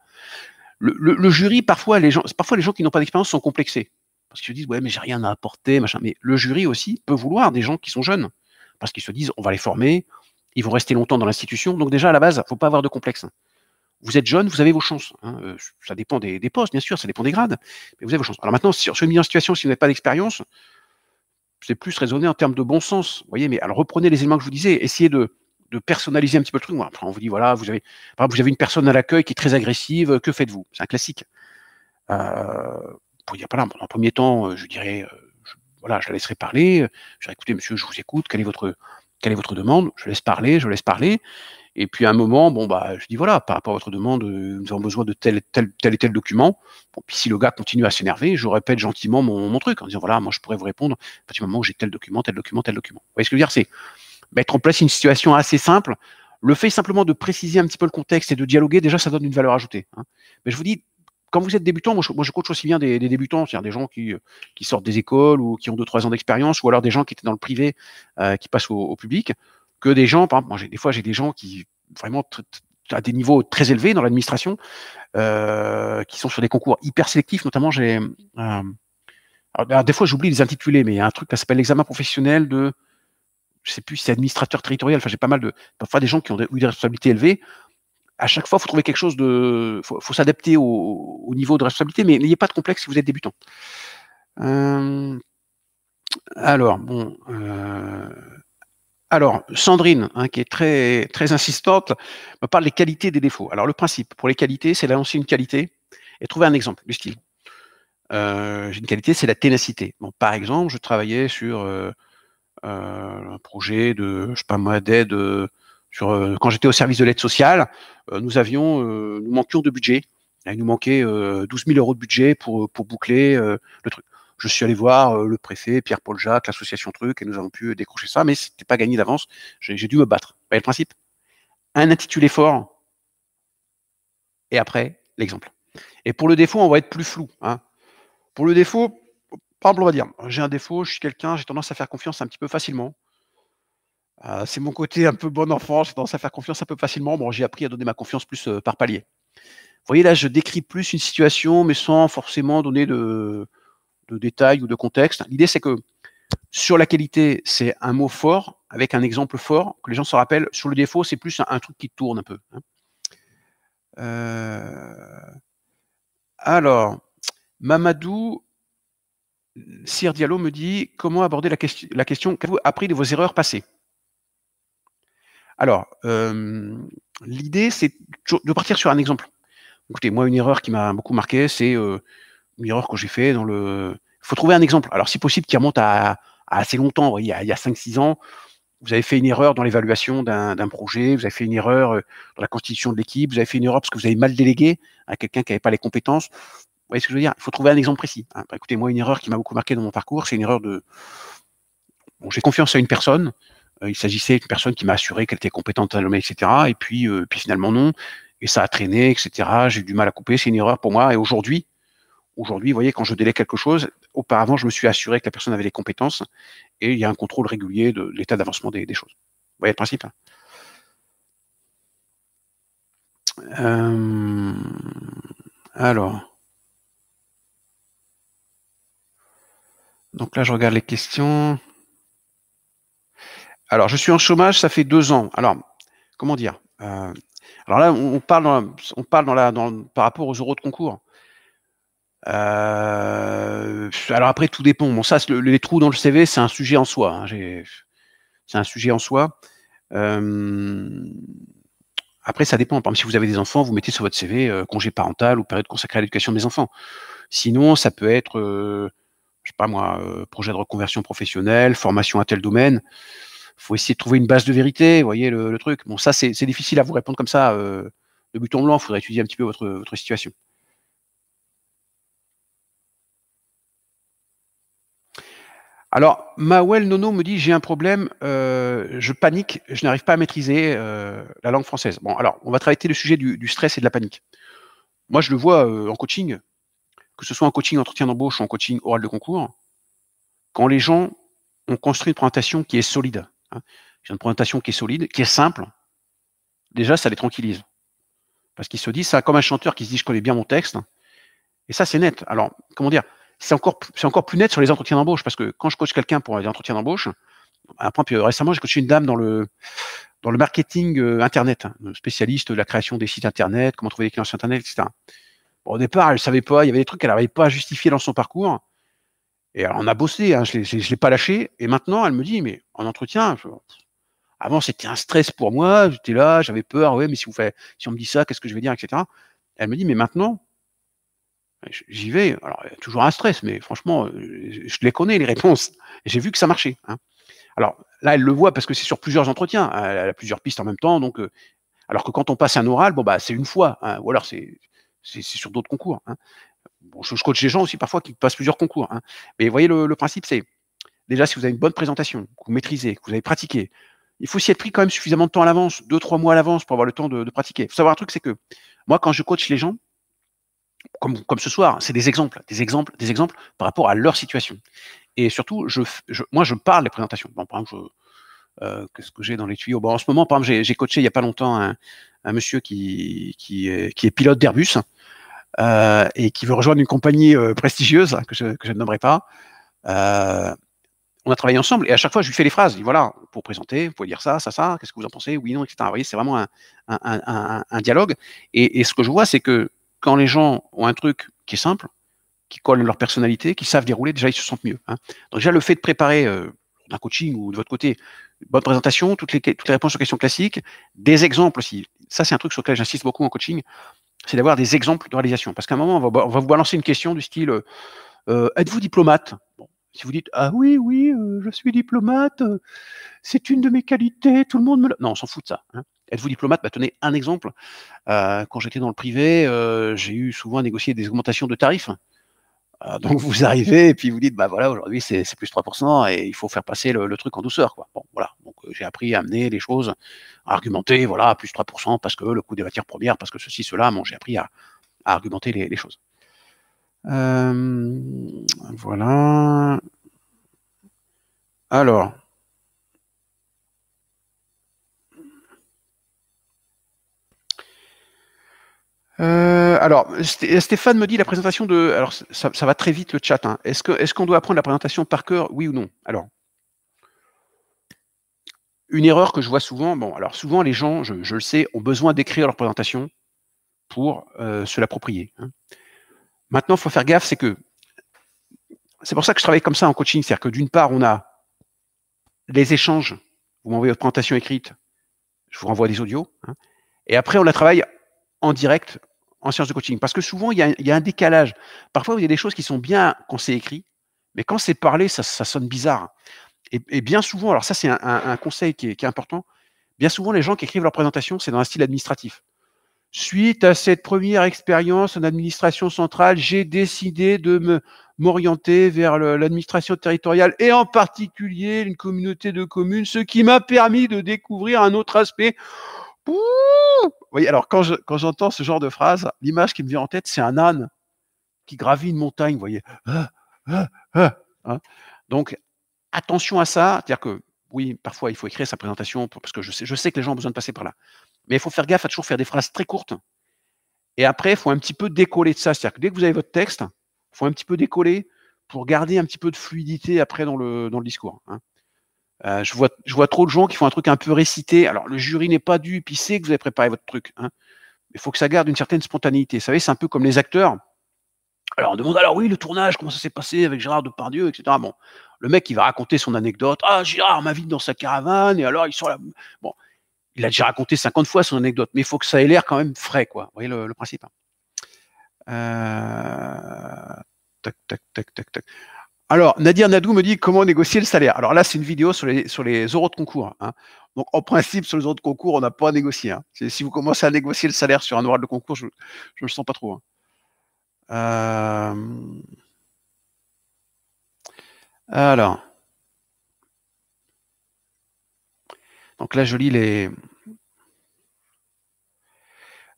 le, jury, parfois les gens, parfois les gens qui n'ont pas d'expérience sont complexés parce qu'ils se disent ouais mais j'ai rien à apporter machin. Mais le jury aussi peut vouloir des gens qui sont jeunes parce qu'ils se disent on va les former, ils vont rester longtemps dans l'institution. Donc déjà à la base, faut pas avoir de complexe. Vous êtes jeune, vous avez vos chances. Hein. Euh, ça dépend des, postes, bien sûr, ça dépend des grades, mais vous avez vos chances. Alors maintenant, sur ce mis en situation, si vous n'avez pas d'expérience, c'est plus raisonné en termes de bon sens. Vous voyez, mais alors reprenez les éléments que je vous disais, essayez de de personnaliser un petit peu le truc. Après, on vous dit, voilà, vous avez, vous avez une personne à l'accueil qui est très agressive, que faites-vous C'est un classique. Euh, pour dire, voilà, en premier temps, euh, je dirais, euh, voilà, je la laisserai parler. Euh, je dirais, écoutez, monsieur, je vous écoute, quelle est votre, quelle est votre demande Je laisse parler, je laisse parler. Et puis à un moment, bon bah, je dis voilà, par rapport à votre demande, nous avons besoin de tel, tel, tel et tel document. puis si le gars continue à s'énerver, je répète gentiment mon, truc en disant voilà, moi je pourrais vous répondre à partir du moment où j'ai tel document, tel document, tel document. Vous voyez ce que je veux dire mettre en place une situation assez simple. Le fait simplement de préciser un petit peu le contexte et de dialoguer, déjà, ça donne une valeur ajoutée. Hein. Mais je vous dis, quand vous êtes débutant, moi je, moi coach aussi bien des, des débutants, c'est-à-dire des gens euh, qui, sortent des écoles ou qui ont deux, trois ans d'expérience, ou alors des gens qui étaient dans le privé, euh, qui passent au, public, que des gens, par exemple, moi, des fois j'ai des gens qui vraiment à des niveaux très élevés dans l'administration, euh, qui sont sur des concours hyper sélectifs, notamment j'ai... Euh, ben, des fois j'oublie les intitulés, mais il y a un truc qui s'appelle l'examen professionnel de je sais plus si c'est administrateur territorial, enfin j'ai pas mal de, parfois des gens qui ont eu des responsabilités élevées. À chaque fois, faut trouver quelque chose de, faut, faut s'adapter au, niveau de responsabilité, mais n'ayez pas de complexe si vous êtes débutant. Euh, alors bon, euh, alors Sandrine, hein, qui est très très insistante, me parle des qualités des défauts. Alors le principe pour les qualités, c'est d'annoncer une qualité et trouver un exemple du style. Euh, j'ai une qualité, c'est la ténacité. Bon, par exemple, je travaillais sur euh, un projet de, je sais pas moi, d'aide euh, sur euh, quand j'étais au service de l'aide sociale, nous avions, nous manquions de budget. il nous manquait 12 000 euros de budget pour, pour boucler le truc je suis allé voir le préfet, Pierre-Paul Jacques, l'association Truc, et nous avons pu décrocher ça, mais c'était pas gagné d'avance. J'ai, dû me battre. le principe Un intitulé fort, et après, l'exemple. Et pour le défaut, on va être plus flou. Hein. Pour le défaut, par exemple, on va dire, j'ai un défaut, je suis quelqu'un, j'ai tendance à faire confiance un petit peu facilement. Euh, c'est mon côté un peu bon enfant, j'ai tendance à faire confiance un peu facilement. Bon, j'ai appris à donner ma confiance plus euh, par palier. Vous voyez, là, je décris plus une situation, mais sans forcément donner de, détails ou de contexte. L'idée, c'est que sur la qualité, c'est un mot fort, avec un exemple fort, que les gens se rappellent. Sur le défaut, c'est plus un, truc qui tourne un peu. Hein. Euh, alors, Mamadou Sir Diallo me dit comment aborder la, question, la question qu'avez-vous appris de vos erreurs passées Alors, euh, l'idée, c'est de partir sur un exemple. Écoutez, moi, une erreur qui m'a beaucoup marqué, c'est euh, une erreur que j'ai faite dans le. Il faut trouver un exemple. Alors, si possible, qui remonte à, assez longtemps, il y a, a 5-6 ans. Vous avez fait une erreur dans l'évaluation d'un projet, vous avez fait une erreur euh, dans la constitution de l'équipe, vous avez fait une erreur parce que vous avez mal délégué à quelqu'un qui n'avait pas les compétences. Vous voyez ce que je veux dire Il faut trouver un exemple précis. Hein. Bah, écoutez, moi, une erreur qui m'a beaucoup marqué dans mon parcours, c'est une erreur de. j'ai confiance à une personne. Euh, il s'agissait d'une personne qui m'a assuré qu'elle était compétente à etc. Et puis, euh, puis finalement, non. Et ça a traîné, etc. J'ai eu du mal à couper. C'est une erreur pour moi. Et aujourd'hui, aujourd'hui, vous voyez, quand je délai quelque chose, auparavant, je me suis assuré que la personne avait les compétences et il y a un contrôle régulier de l'état d'avancement des, choses. Vous voyez le principe euh... Alors. Donc là, je regarde les questions. Alors, je suis en chômage, ça fait deux ans. Alors, comment dire euh, Alors là, on parle, on parle dans la, par rapport aux euros de concours. Euh, alors après, tout dépend. Bon, ça, les trous dans le CV, c'est un sujet en soi. Hein. C'est un sujet en soi. Euh, après, ça dépend. Par exemple, si vous avez des enfants, vous mettez sur votre CV congé parental ou période consacrée à l'éducation des enfants. Sinon, ça peut être je sais pas moi, euh, projet de reconversion professionnelle, formation à tel domaine. Il faut essayer de trouver une base de vérité, vous voyez le, truc. Bon, ça, c'est difficile à vous répondre comme ça, euh, de buton blanc. Il faudrait étudier un petit peu votre, situation. Alors, Mawel Nono me dit j'ai un problème, euh, je panique, je n'arrive pas à maîtriser la langue française. Bon, alors, on va traiter le sujet du, stress et de la panique. Moi, je le vois en coaching que ce soit en coaching entretien d'embauche ou en coaching oral de concours, quand les gens ont construit une présentation qui est solide, hein, une présentation qui est solide, qui est simple, déjà ça les tranquillise. Parce qu'ils se disent, ça comme un chanteur qui se dit je connais bien mon texte, et ça c'est net. Alors, comment dire, c'est encore, c'est encore plus net sur les entretiens d'embauche, parce que quand je coach quelqu'un pour les entretien d'embauche, après euh, récemment j'ai coaché une dame dans le, dans le marketing euh, internet, hein, spécialiste de la création des sites internet, comment trouver des clients sur internet, etc au départ, elle savait pas, il y avait des trucs qu'elle n'avait pas à justifier dans son parcours. Et alors, on a bossé, hein, je ne l'ai pas lâché. Et maintenant, elle me dit, mais en entretien, avant, c'était un stress pour moi, j'étais là, j'avais peur, ouais, mais si, si on me dit ça, qu'est-ce que je vais dire, etc. Elle me dit, mais maintenant, j'y vais. Alors, toujours un stress, mais franchement, euh, je les connais, les réponses. J'ai vu que ça marchait. Hein. Alors, là, elle le voit parce que c'est sur plusieurs entretiens. Hein. Elle a plusieurs pistes en même temps. Donc, euh, alors que quand on passe un oral, bon, bah, c'est une fois. ou alors, c'est c'est sur d'autres concours. Hein. je, coache coach des gens aussi parfois qui passent plusieurs concours. Hein. Mais vous voyez, le, principe, c'est déjà si vous avez une bonne présentation, que vous maîtrisez, que vous avez pratiqué, il faut s'y être pris quand même suffisamment de temps à l'avance, deux, trois mois à l'avance pour avoir le temps de, pratiquer. Il faut savoir un truc, c'est que moi, quand je coach les gens, comme, comme ce soir, c'est des exemples, des exemples, des exemples par rapport à leur situation. Et surtout, je, moi, je parle des présentations. Bon, par exemple, je, euh, qu'est-ce que j'ai dans les tuyaux bon, En ce moment, par exemple, j'ai coaché il n'y a pas longtemps un, monsieur qui, qui, est, pilote d'Airbus euh, et qui veut rejoindre une compagnie euh, prestigieuse que je, que je, ne nommerai pas on a travaillé ensemble et à chaque fois je lui fais les phrases. Je dis voilà, pour présenter, vous pouvez dire ça, ça, ça, qu'est-ce que vous en pensez, oui, non, etc. Vous voyez, c'est vraiment un, un, dialogue. Et, et ce que je vois, c'est que quand les gens ont un truc qui est simple, qui colle leur personnalité, qui savent dérouler, déjà ils se sentent mieux. Hein. Donc déjà le fait de préparer d'un coaching ou de votre côté, bonne présentation, toutes les, toutes les réponses aux questions classiques, des exemples aussi. Ça, c'est un truc sur lequel j'insiste beaucoup en coaching, c'est d'avoir des exemples de réalisation. Parce qu'à un moment, on va, on va, vous balancer une question du style euh, Êtes-vous diplomate Si vous dites Ah oui, oui, euh, je suis diplomate, euh, c'est une de mes qualités, tout le monde me. Non, on s'en fout de ça. Hein. Êtes-vous diplomate bah, Tenez un exemple. quand j'étais dans le privé, j'ai eu souvent à négocier des augmentations de tarifs. Euh, donc vous arrivez et puis vous dites bah voilà aujourd'hui c'est plus 3% et il faut faire passer le, truc en douceur quoi. Bon voilà donc euh, j'ai appris à amener les choses, à argumenter voilà plus 3% parce que le coût des matières premières parce que ceci cela j'ai appris à, argumenter les, choses. Euh, voilà. Alors Euh, alors, euh, Stéphane me dit la présentation de. Alors, ça, va très vite le chat. Hein. Est-ce qu'on est qu'on doit apprendre la présentation par cœur, oui ou non Alors, une erreur que je vois souvent, bon, alors souvent les gens, je, je le sais, ont besoin d'écrire leur présentation pour euh, se l'approprier. Hein. Maintenant, il faut faire gaffe, c'est que. C'est pour ça que je travaille comme ça en coaching, c'est-à-dire que d'une part, on a les échanges, vous m'envoyez votre présentation écrite, je vous renvoie des audios, hein, et après, on la travaille en direct en séance de coaching. Parce que souvent, il y, a, un décalage. Parfois, il y a des choses qui sont bien quand c'est écrit, mais quand c'est parlé, ça, sonne bizarre. Et, bien souvent, alors ça, c'est un, conseil qui est, qui est, important. Bien souvent, les gens qui écrivent leur présentation, c'est dans un style administratif. Suite à cette première expérience en administration centrale, j'ai décidé de m'orienter vers l'administration territoriale et en particulier une communauté de communes, ce qui m'a permis de découvrir un autre aspect Ouh voyez, alors quand, j'entends ce genre de phrase, l'image qui me vient en tête, c'est un âne qui gravit une montagne, vous voyez. Ah, ah, ah, hein. Donc, attention à ça. C'est-à-dire que, oui, parfois, il faut écrire sa présentation parce que je sais, je sais que les gens ont besoin de passer par là. Mais il faut faire gaffe à toujours faire des phrases très courtes. Et après, il faut un petit peu décoller de ça. C'est-à-dire que dès que vous avez votre texte, il faut un petit peu décoller pour garder un petit peu de fluidité après dans le, dans le discours. Hein. Euh, je, vois, trop de gens qui font un truc un peu récité. Alors, le jury n'est pas dû, puis que vous avez préparé votre truc. Hein. Mais Il faut que ça garde une certaine spontanéité. Vous savez, c'est un peu comme les acteurs. Alors, on demande, alors oui, le tournage, comment ça s'est passé avec Gérard Depardieu, etc. Bon, le mec, il va raconter son anecdote. Ah, Gérard m'invite dans sa caravane, et alors, il sort la... Bon, il a déjà raconté 50 fois son anecdote, mais il faut que ça ait l'air quand même frais, quoi. Vous voyez le, principe hein. euh, Tac, tac, tac, tac, tac. Alors, Nadir Nadou me dit comment négocier le salaire. Alors là, c'est une vidéo sur les, sur les euros de concours. Hein. Donc, en principe, sur les euros de concours, on n'a pas à négocier. Hein. Si vous commencez à négocier le salaire sur un oral de concours, je ne le sens pas trop. Hein. Euh, alors. Donc là, je lis les.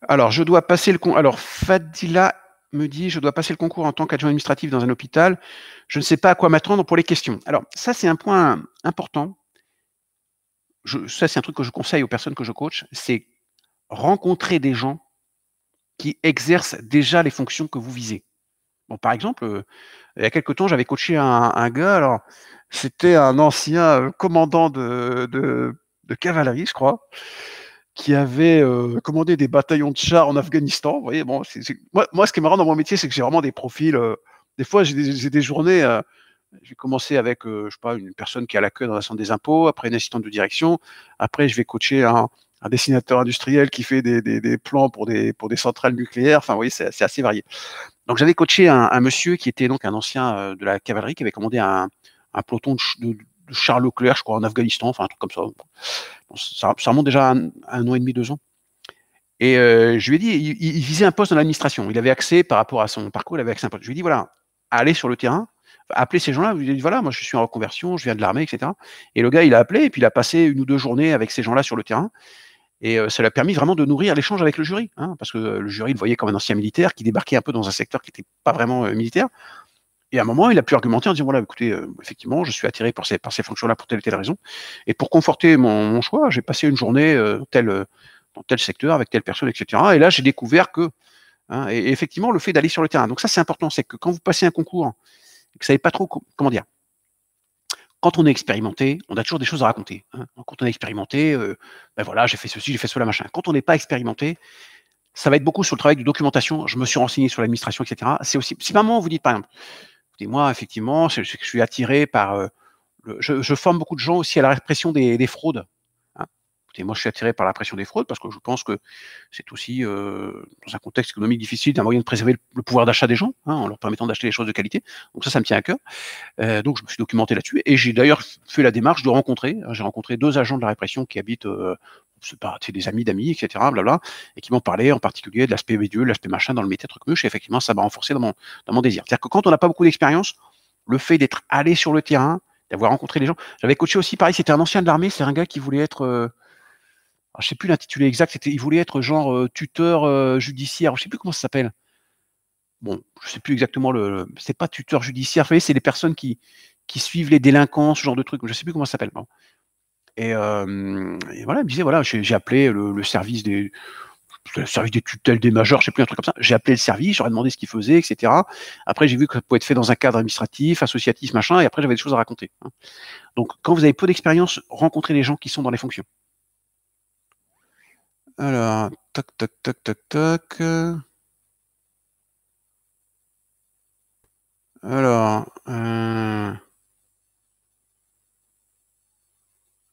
Alors, je dois passer le con. Alors, Fadila me dit je dois passer le concours en tant qu'adjoint administratif dans un hôpital, je ne sais pas à quoi m'attendre pour les questions. Alors, ça, c'est un point important. Je, ça, c'est un truc que je conseille aux personnes que je coach, c'est rencontrer des gens qui exercent déjà les fonctions que vous visez. Bon, par exemple, euh, il y a quelques temps, j'avais coaché un, gars, alors c'était un ancien commandant de, de, de cavalerie, je crois qui avait euh, commandé des bataillons de chars en Afghanistan. Vous voyez, bon, Moi, moi, ce qui est marrant dans mon métier, c'est que j'ai vraiment des profils. Euh, des fois, j'ai des, des journées. Euh, j'ai commencé avec, je sais pas, une personne qui a la queue dans la centre des impôts, après une assistante de direction, après je vais coacher un, un dessinateur industriel qui fait des, des, des, plans pour des, pour des centrales nucléaires. Enfin, c'est, assez varié. Donc, j'avais coaché un, monsieur qui était donc un ancien de la cavalerie qui avait commandé un, un peloton de, de, de chars Leclerc, je crois, en Afghanistan, enfin, un truc comme ça ça, remonte déjà un, an et demi, deux ans. Et euh, je lui ai dit, il, visait un poste dans l'administration. Il avait accès par rapport à son parcours, il avait accès à un poste. Je lui ai dit, voilà, allez sur le terrain, appelez ces gens-là. Vous dit, voilà, moi je suis en reconversion, je viens de l'armée, etc. Et le gars, il a appelé, et puis il a passé une ou deux journées avec ces gens-là sur le terrain. Et euh, ça lui a permis vraiment de nourrir l'échange avec le jury, hein, parce que euh, le jury le voyait comme un ancien militaire qui débarquait un peu dans un secteur qui n'était pas vraiment militaire et à un moment, il a pu argumenter en disant voilà, écoutez, euh, effectivement, je suis attiré par ces, fonctions-là pour telle et telle raison. Et pour conforter mon, choix, j'ai passé une journée euh, euh, dans tel secteur avec telle personne, etc. Et là, j'ai découvert que. Hein, et, effectivement, le fait d'aller sur le terrain. Donc ça, c'est important, c'est que quand vous passez un concours, que vous savez pas trop comment dire. Quand on est expérimenté, on a toujours des choses à raconter. Hein. Quand on est expérimenté, ben voilà, j'ai fait ceci, j'ai fait cela, machin. Quand on n'est pas expérimenté, ça va être beaucoup sur le travail de documentation. Je me suis renseigné sur l'administration, etc. C'est aussi, si maman vous dites par exemple, moi, effectivement, je, je suis attiré par. Euh, je, forme beaucoup de gens aussi à la répression des fraudes. Écoutez, moi, je suis attiré par la pression des fraudes parce que je pense que c'est aussi, euh, dans un contexte économique difficile, un moyen de préserver le pouvoir d'achat des gens, hein, en leur permettant d'acheter des choses de qualité. Donc ça, ça me tient à cœur. Euh, donc je me suis documenté là-dessus et j'ai d'ailleurs fait la démarche de rencontrer. Hein, j'ai rencontré deux agents de la répression qui habitent, euh, c'est pas, des amis d'amis, etc., blablabla, et qui m'ont parlé en particulier de l'aspect médieux, l'aspect machin dans le métier, truc mûche. Et effectivement, ça m'a renforcé dans mon, dans mon désir. C'est-à-dire que quand on n'a pas beaucoup d'expérience, le fait d'être allé sur le terrain, d'avoir rencontré les gens. J'avais coaché aussi, pareil, c'était un ancien de l'armée, c'est un gars qui voulait être euh, je je sais plus l'intitulé exact, c'était, il voulait être genre euh, tuteur euh, judiciaire, je sais plus comment ça s'appelle. Bon, je sais plus exactement le, le c'est pas tuteur judiciaire, c'est les personnes qui, qui suivent les délinquants, ce genre de truc, je sais plus comment ça s'appelle. Euh, et, voilà, il me disait, voilà, j'ai, appelé le, service des le service des tutelles des majeurs. je sais plus, un truc comme ça. J'ai appelé le service, j'aurais demandé ce qu'il faisait, etc. Après, j'ai vu que ça pouvait être fait dans un cadre administratif, associatif, machin, et après, j'avais des choses à raconter. Hein. Donc, quand vous avez peu d'expérience, rencontrez les gens qui sont dans les fonctions. Alors, toc, toc, toc, toc, toc. Alors, euh,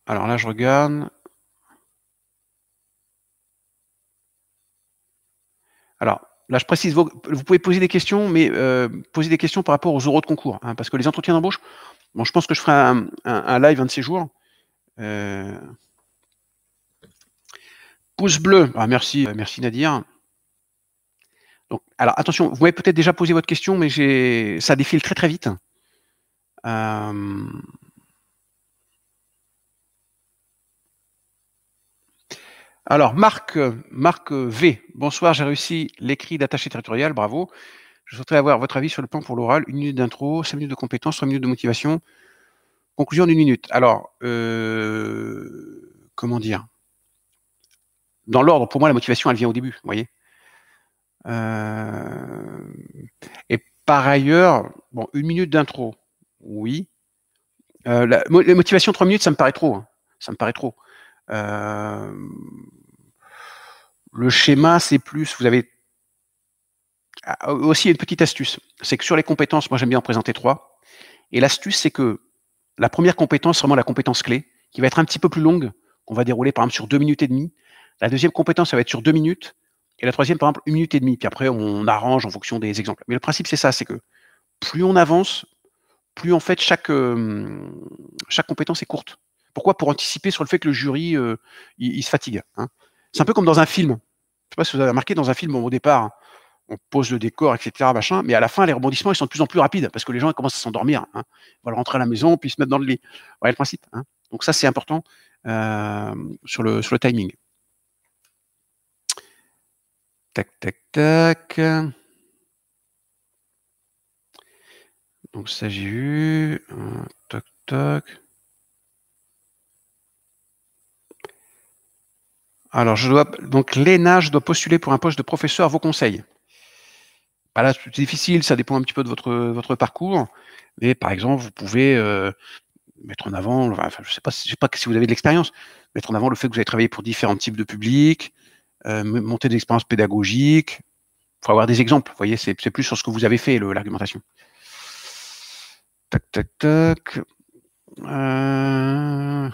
alors là, je regarde. Alors, là, je précise, vous, pouvez poser des questions, mais euh, poser des questions par rapport aux euros de concours, hein, parce que les entretiens d'embauche, bon, je pense que je ferai un, live un de ces jours. Euh, Pouce bleu. Ah, merci, euh, merci Nadir. alors attention, vous m'avez peut-être déjà posé votre question, mais j'ai, ça défile très très vite. Euh, alors, Marc, V, bonsoir, j'ai réussi l'écrit d'attaché territorial, bravo. Je souhaiterais avoir votre avis sur le plan pour l'oral, une minute d'intro, cinq minutes de compétences, trois minutes de motivation, conclusion d'une minute. Alors, euh, comment dire dans l'ordre, pour moi, la motivation, elle vient au début, vous voyez. Euh, et par ailleurs, bon, une minute d'intro, oui. Euh, la, motivation trois minutes, ça me paraît trop. Hein. Ça me paraît trop. Euh, le schéma, c'est plus. Vous avez ah, aussi une petite astuce. C'est que sur les compétences, moi j'aime bien en présenter trois. Et l'astuce, c'est que la première compétence, vraiment la compétence clé, qui va être un petit peu plus longue, qu'on va dérouler par exemple sur deux minutes et demie, la deuxième compétence, ça va être sur deux minutes. Et la troisième, par exemple, une minute et demie. Puis après, on arrange en fonction des exemples. Mais le principe, c'est ça, c'est que plus on avance, plus en fait chaque, euh, chaque compétence est courte. Pourquoi Pour anticiper sur le fait que le jury, euh, il, se fatigue. Hein. C'est un peu comme dans un film. Je ne sais pas si vous avez remarqué, dans un film, au départ, on pose le décor, etc. Machin, mais à la fin, les rebondissements, ils sont de plus en plus rapides parce que les gens commencent à s'endormir. Hein. Ils veulent rentrer à la maison, puis se mettre dans le lit. Voilà le principe. Hein. Donc ça, c'est important euh, sur, le, sur le timing. Tac, tac, tac. Donc ça, j'ai eu. Toc, toc. Alors, je dois, donc l'ENA, je dois postuler pour un poste de professeur à vos conseils. Pas là, c'est difficile, ça dépend un petit peu de votre, votre parcours. Mais par exemple, vous pouvez euh, mettre en avant, enfin, je ne sais, pas, sais pas si vous avez de l'expérience, mettre en avant le fait que vous avez travaillé pour différents types de publics, euh, monter des d'expérience pédagogique. Il faut avoir des exemples, vous voyez, c'est plus sur ce que vous avez fait, l'argumentation. Tac, tac, tac. Euh.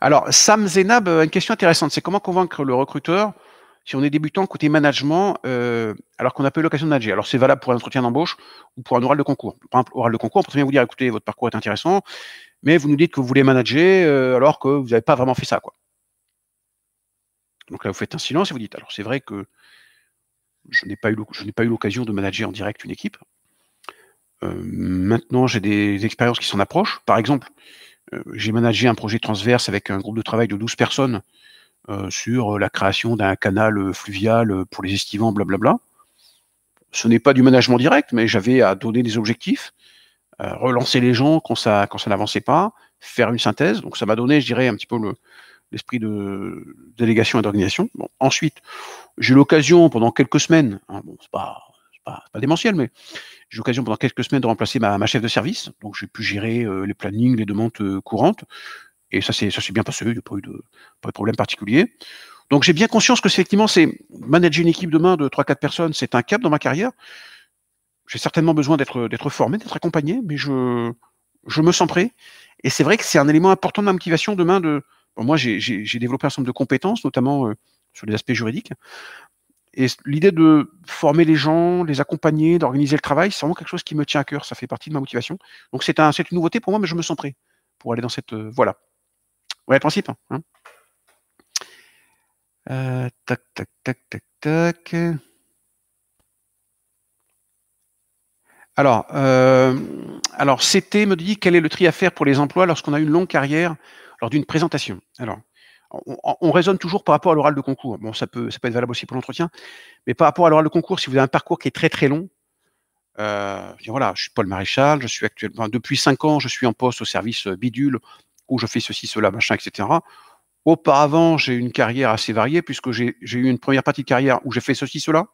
Alors, Sam Zenab, euh, une question intéressante, c'est comment convaincre le recruteur si on est débutant côté management, alors qu'on n'a pas eu l'occasion de manager. Alors, c'est valable pour un entretien d'embauche ou pour un oral de concours. Par exemple, oral de concours, on peut bien vous dire, écoutez, votre parcours est intéressant, mais vous nous dites que vous voulez manager euh, alors que vous n'avez pas vraiment fait ça. Quoi. Donc là, vous faites un silence et vous dites, alors c'est vrai que je n'ai pas eu l'occasion de manager en direct une équipe. Euh, maintenant, j'ai des expériences qui s'en approchent. Par exemple, euh, j'ai managé un projet transverse avec un groupe de travail de 12 personnes sur la création d'un canal fluvial pour les estivants, blablabla. Ce n'est pas du management direct, mais j'avais à donner des objectifs, euh, relancer les gens quand ça, quand ça n'avançait pas, faire une synthèse. Donc ça m'a donné, je dirais, un petit peu le, l'esprit de délégation et d'organisation. ensuite, j'ai eu l'occasion pendant quelques semaines, hein, bon, c'est pas, démentiel, mais j'ai eu l'occasion pendant quelques semaines de remplacer ma, chef de service. Donc j'ai pu gérer euh, les plannings, les demandes euh, courantes. Et ça s'est bien passé, il n'y a pas eu, de, pas de problème particulier. Donc j'ai bien conscience que effectivement, c'est manager une équipe de main de 3-4 personnes, c'est un cap dans ma carrière j'ai certainement besoin d'être formé, d'être accompagné, mais je me sens prêt. Et c'est vrai que c'est un élément important de ma motivation demain. De moi, j'ai développé un ensemble de compétences, notamment sur les aspects juridiques. Et l'idée de former les gens, les accompagner, d'organiser le travail, c'est vraiment quelque chose qui me tient à cœur. Ça fait partie de ma motivation. Donc c'est une nouveauté pour moi, mais je me sens prêt pour aller dans cette Voilà. voilà. Ouais, le principe. tac, tac, tac, tac, tac. Alors, euh, alors c'était me dit quel est le tri à faire pour les emplois lorsqu'on a une longue carrière lors d'une présentation. Alors, on, raisonne toujours par rapport à l'oral de concours. Bon, ça peut, ça peut être valable aussi pour l'entretien, mais par rapport à l'oral de concours, si vous avez un parcours qui est très très long, euh, je voilà, je suis Paul Maréchal, je suis actuellement depuis cinq ans, je suis en poste au service euh, bidule où je fais ceci, cela, machin, etc. Auparavant, j'ai eu une carrière assez variée puisque j'ai eu une première partie de carrière où j'ai fait ceci, cela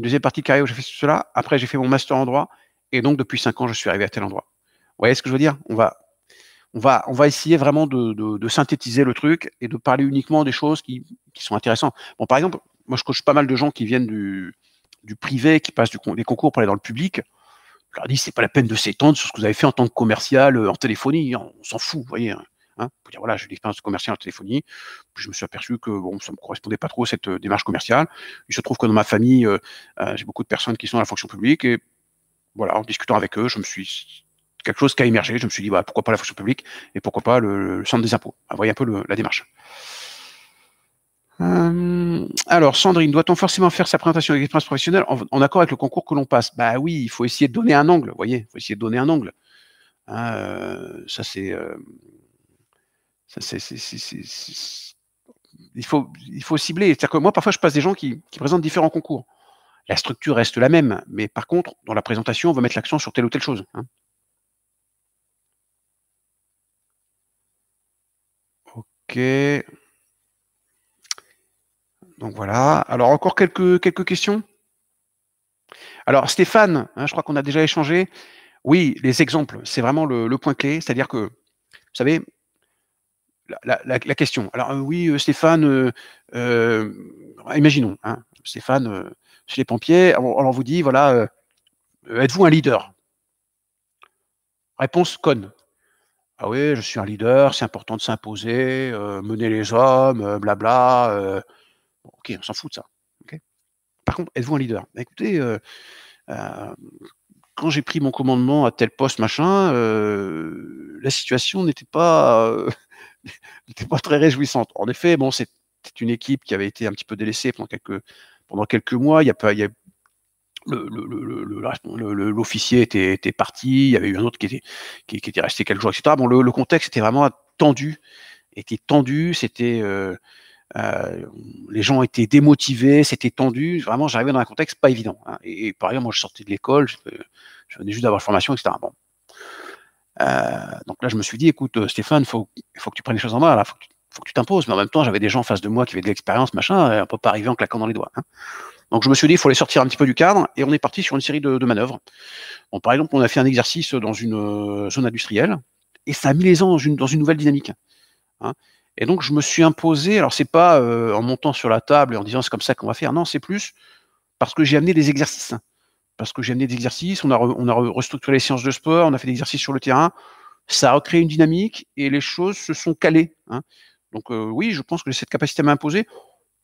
deuxième partie de carrière où j'ai fait cela. Après, j'ai fait mon master en droit. Et donc, depuis cinq ans, je suis arrivé à tel endroit. Vous voyez ce que je veux dire on va, on, va, on va essayer vraiment de, synthétiser le truc et de parler uniquement des choses qui, sont intéressantes. Bon, par exemple, moi, je coach pas mal de gens qui viennent du, du privé, qui passent du, des concours pour aller dans le public. Je leur dis, c'est pas la peine de s'étendre sur ce que vous avez fait en tant que commercial, euh, en téléphonie. Hein. On s'en fout, vous voyez. Hein. Hein. pour dire voilà, j'ai une l'expérience commerciale en téléphonie. Puis je me suis aperçu que bon, ça me correspondait pas trop cette euh, démarche commerciale. Il se trouve que dans ma famille, euh, euh, j'ai beaucoup de personnes qui sont à la fonction publique et voilà, en discutant avec eux, je me suis quelque chose qui a émergé. Je me suis dit pourquoi pas la fonction publique et pourquoi pas le, centre des impôts. voyez un peu la démarche. alors, Sandrine, doit-on forcément faire sa présentation avec l'expérience professionnelle en, accord avec le concours que l'on passe Bah oui, il faut essayer de donner un angle, vous voyez, il faut essayer de donner un angle. Hein, ça, c'est il faut, il faut cibler. C'est-à-dire que moi, parfois, je passe des gens qui, présentent différents concours. La structure reste la même, mais par contre, dans la présentation, on va mettre l'accent sur telle ou telle chose. Hein. Ok. Donc voilà. Alors encore quelques, quelques questions. Alors Stéphane, hein, je crois qu'on a déjà échangé. Oui, les exemples, c'est vraiment le point clé. C'est-à-dire que, vous savez, la, question. Alors euh, oui, euh, Stéphane, euh, imaginons, hein, Stéphane, chez les pompiers, on, vous dit, voilà, êtes-vous un leader Réponse conne. Ah oui, je suis un leader, c'est important de s'imposer, mener les hommes, blabla. ok, on s'en fout de ça. Par contre, êtes-vous un leader Écoutez, quand j'ai pris mon commandement à tel poste, machin, la situation n'était pas n'était pas très réjouissante. En effet, bon, c'est une équipe qui avait été un petit peu délaissée pendant quelques, pendant quelques mois. Il y l'officier était, parti, il y avait eu un autre qui était, qui, était resté quelques jours, etc. Bon, le, contexte était vraiment tendu, était tendu, c'était euh, euh, les gens étaient démotivés, c'était tendu. Vraiment, j'arrivais dans un contexte pas évident. Hein. Et, par ailleurs, moi, je sortais de l'école, je, venais juste d'avoir formation, etc. Bon. Euh, donc là, je me suis dit, écoute, euh, Stéphane, il faut, que tu prennes les choses en main, il faut que tu t'imposes. Mais en même temps, j'avais des gens en face de moi qui avaient de l'expérience, machin, et on peut pas arriver en claquant dans les doigts. Hein. Donc je me suis dit, il faut les sortir un petit peu du cadre, et on est parti sur une série de, manœuvres. Bon, par exemple, on a fait un exercice dans une euh, zone industrielle, et ça a mis les gens dans une, nouvelle dynamique. Hein. Et donc je me suis imposé, alors c'est pas en montant sur la table et en disant c'est comme ça qu'on va faire, non, c'est plus parce que j'ai amené des exercices parce que j'ai amené des exercices, on a, on a restructuré les séances de sport, on a fait des exercices sur le terrain, ça a créé une dynamique et les choses se sont calées. Hein. Donc euh, oui, je pense que j'ai cette capacité à m'imposer,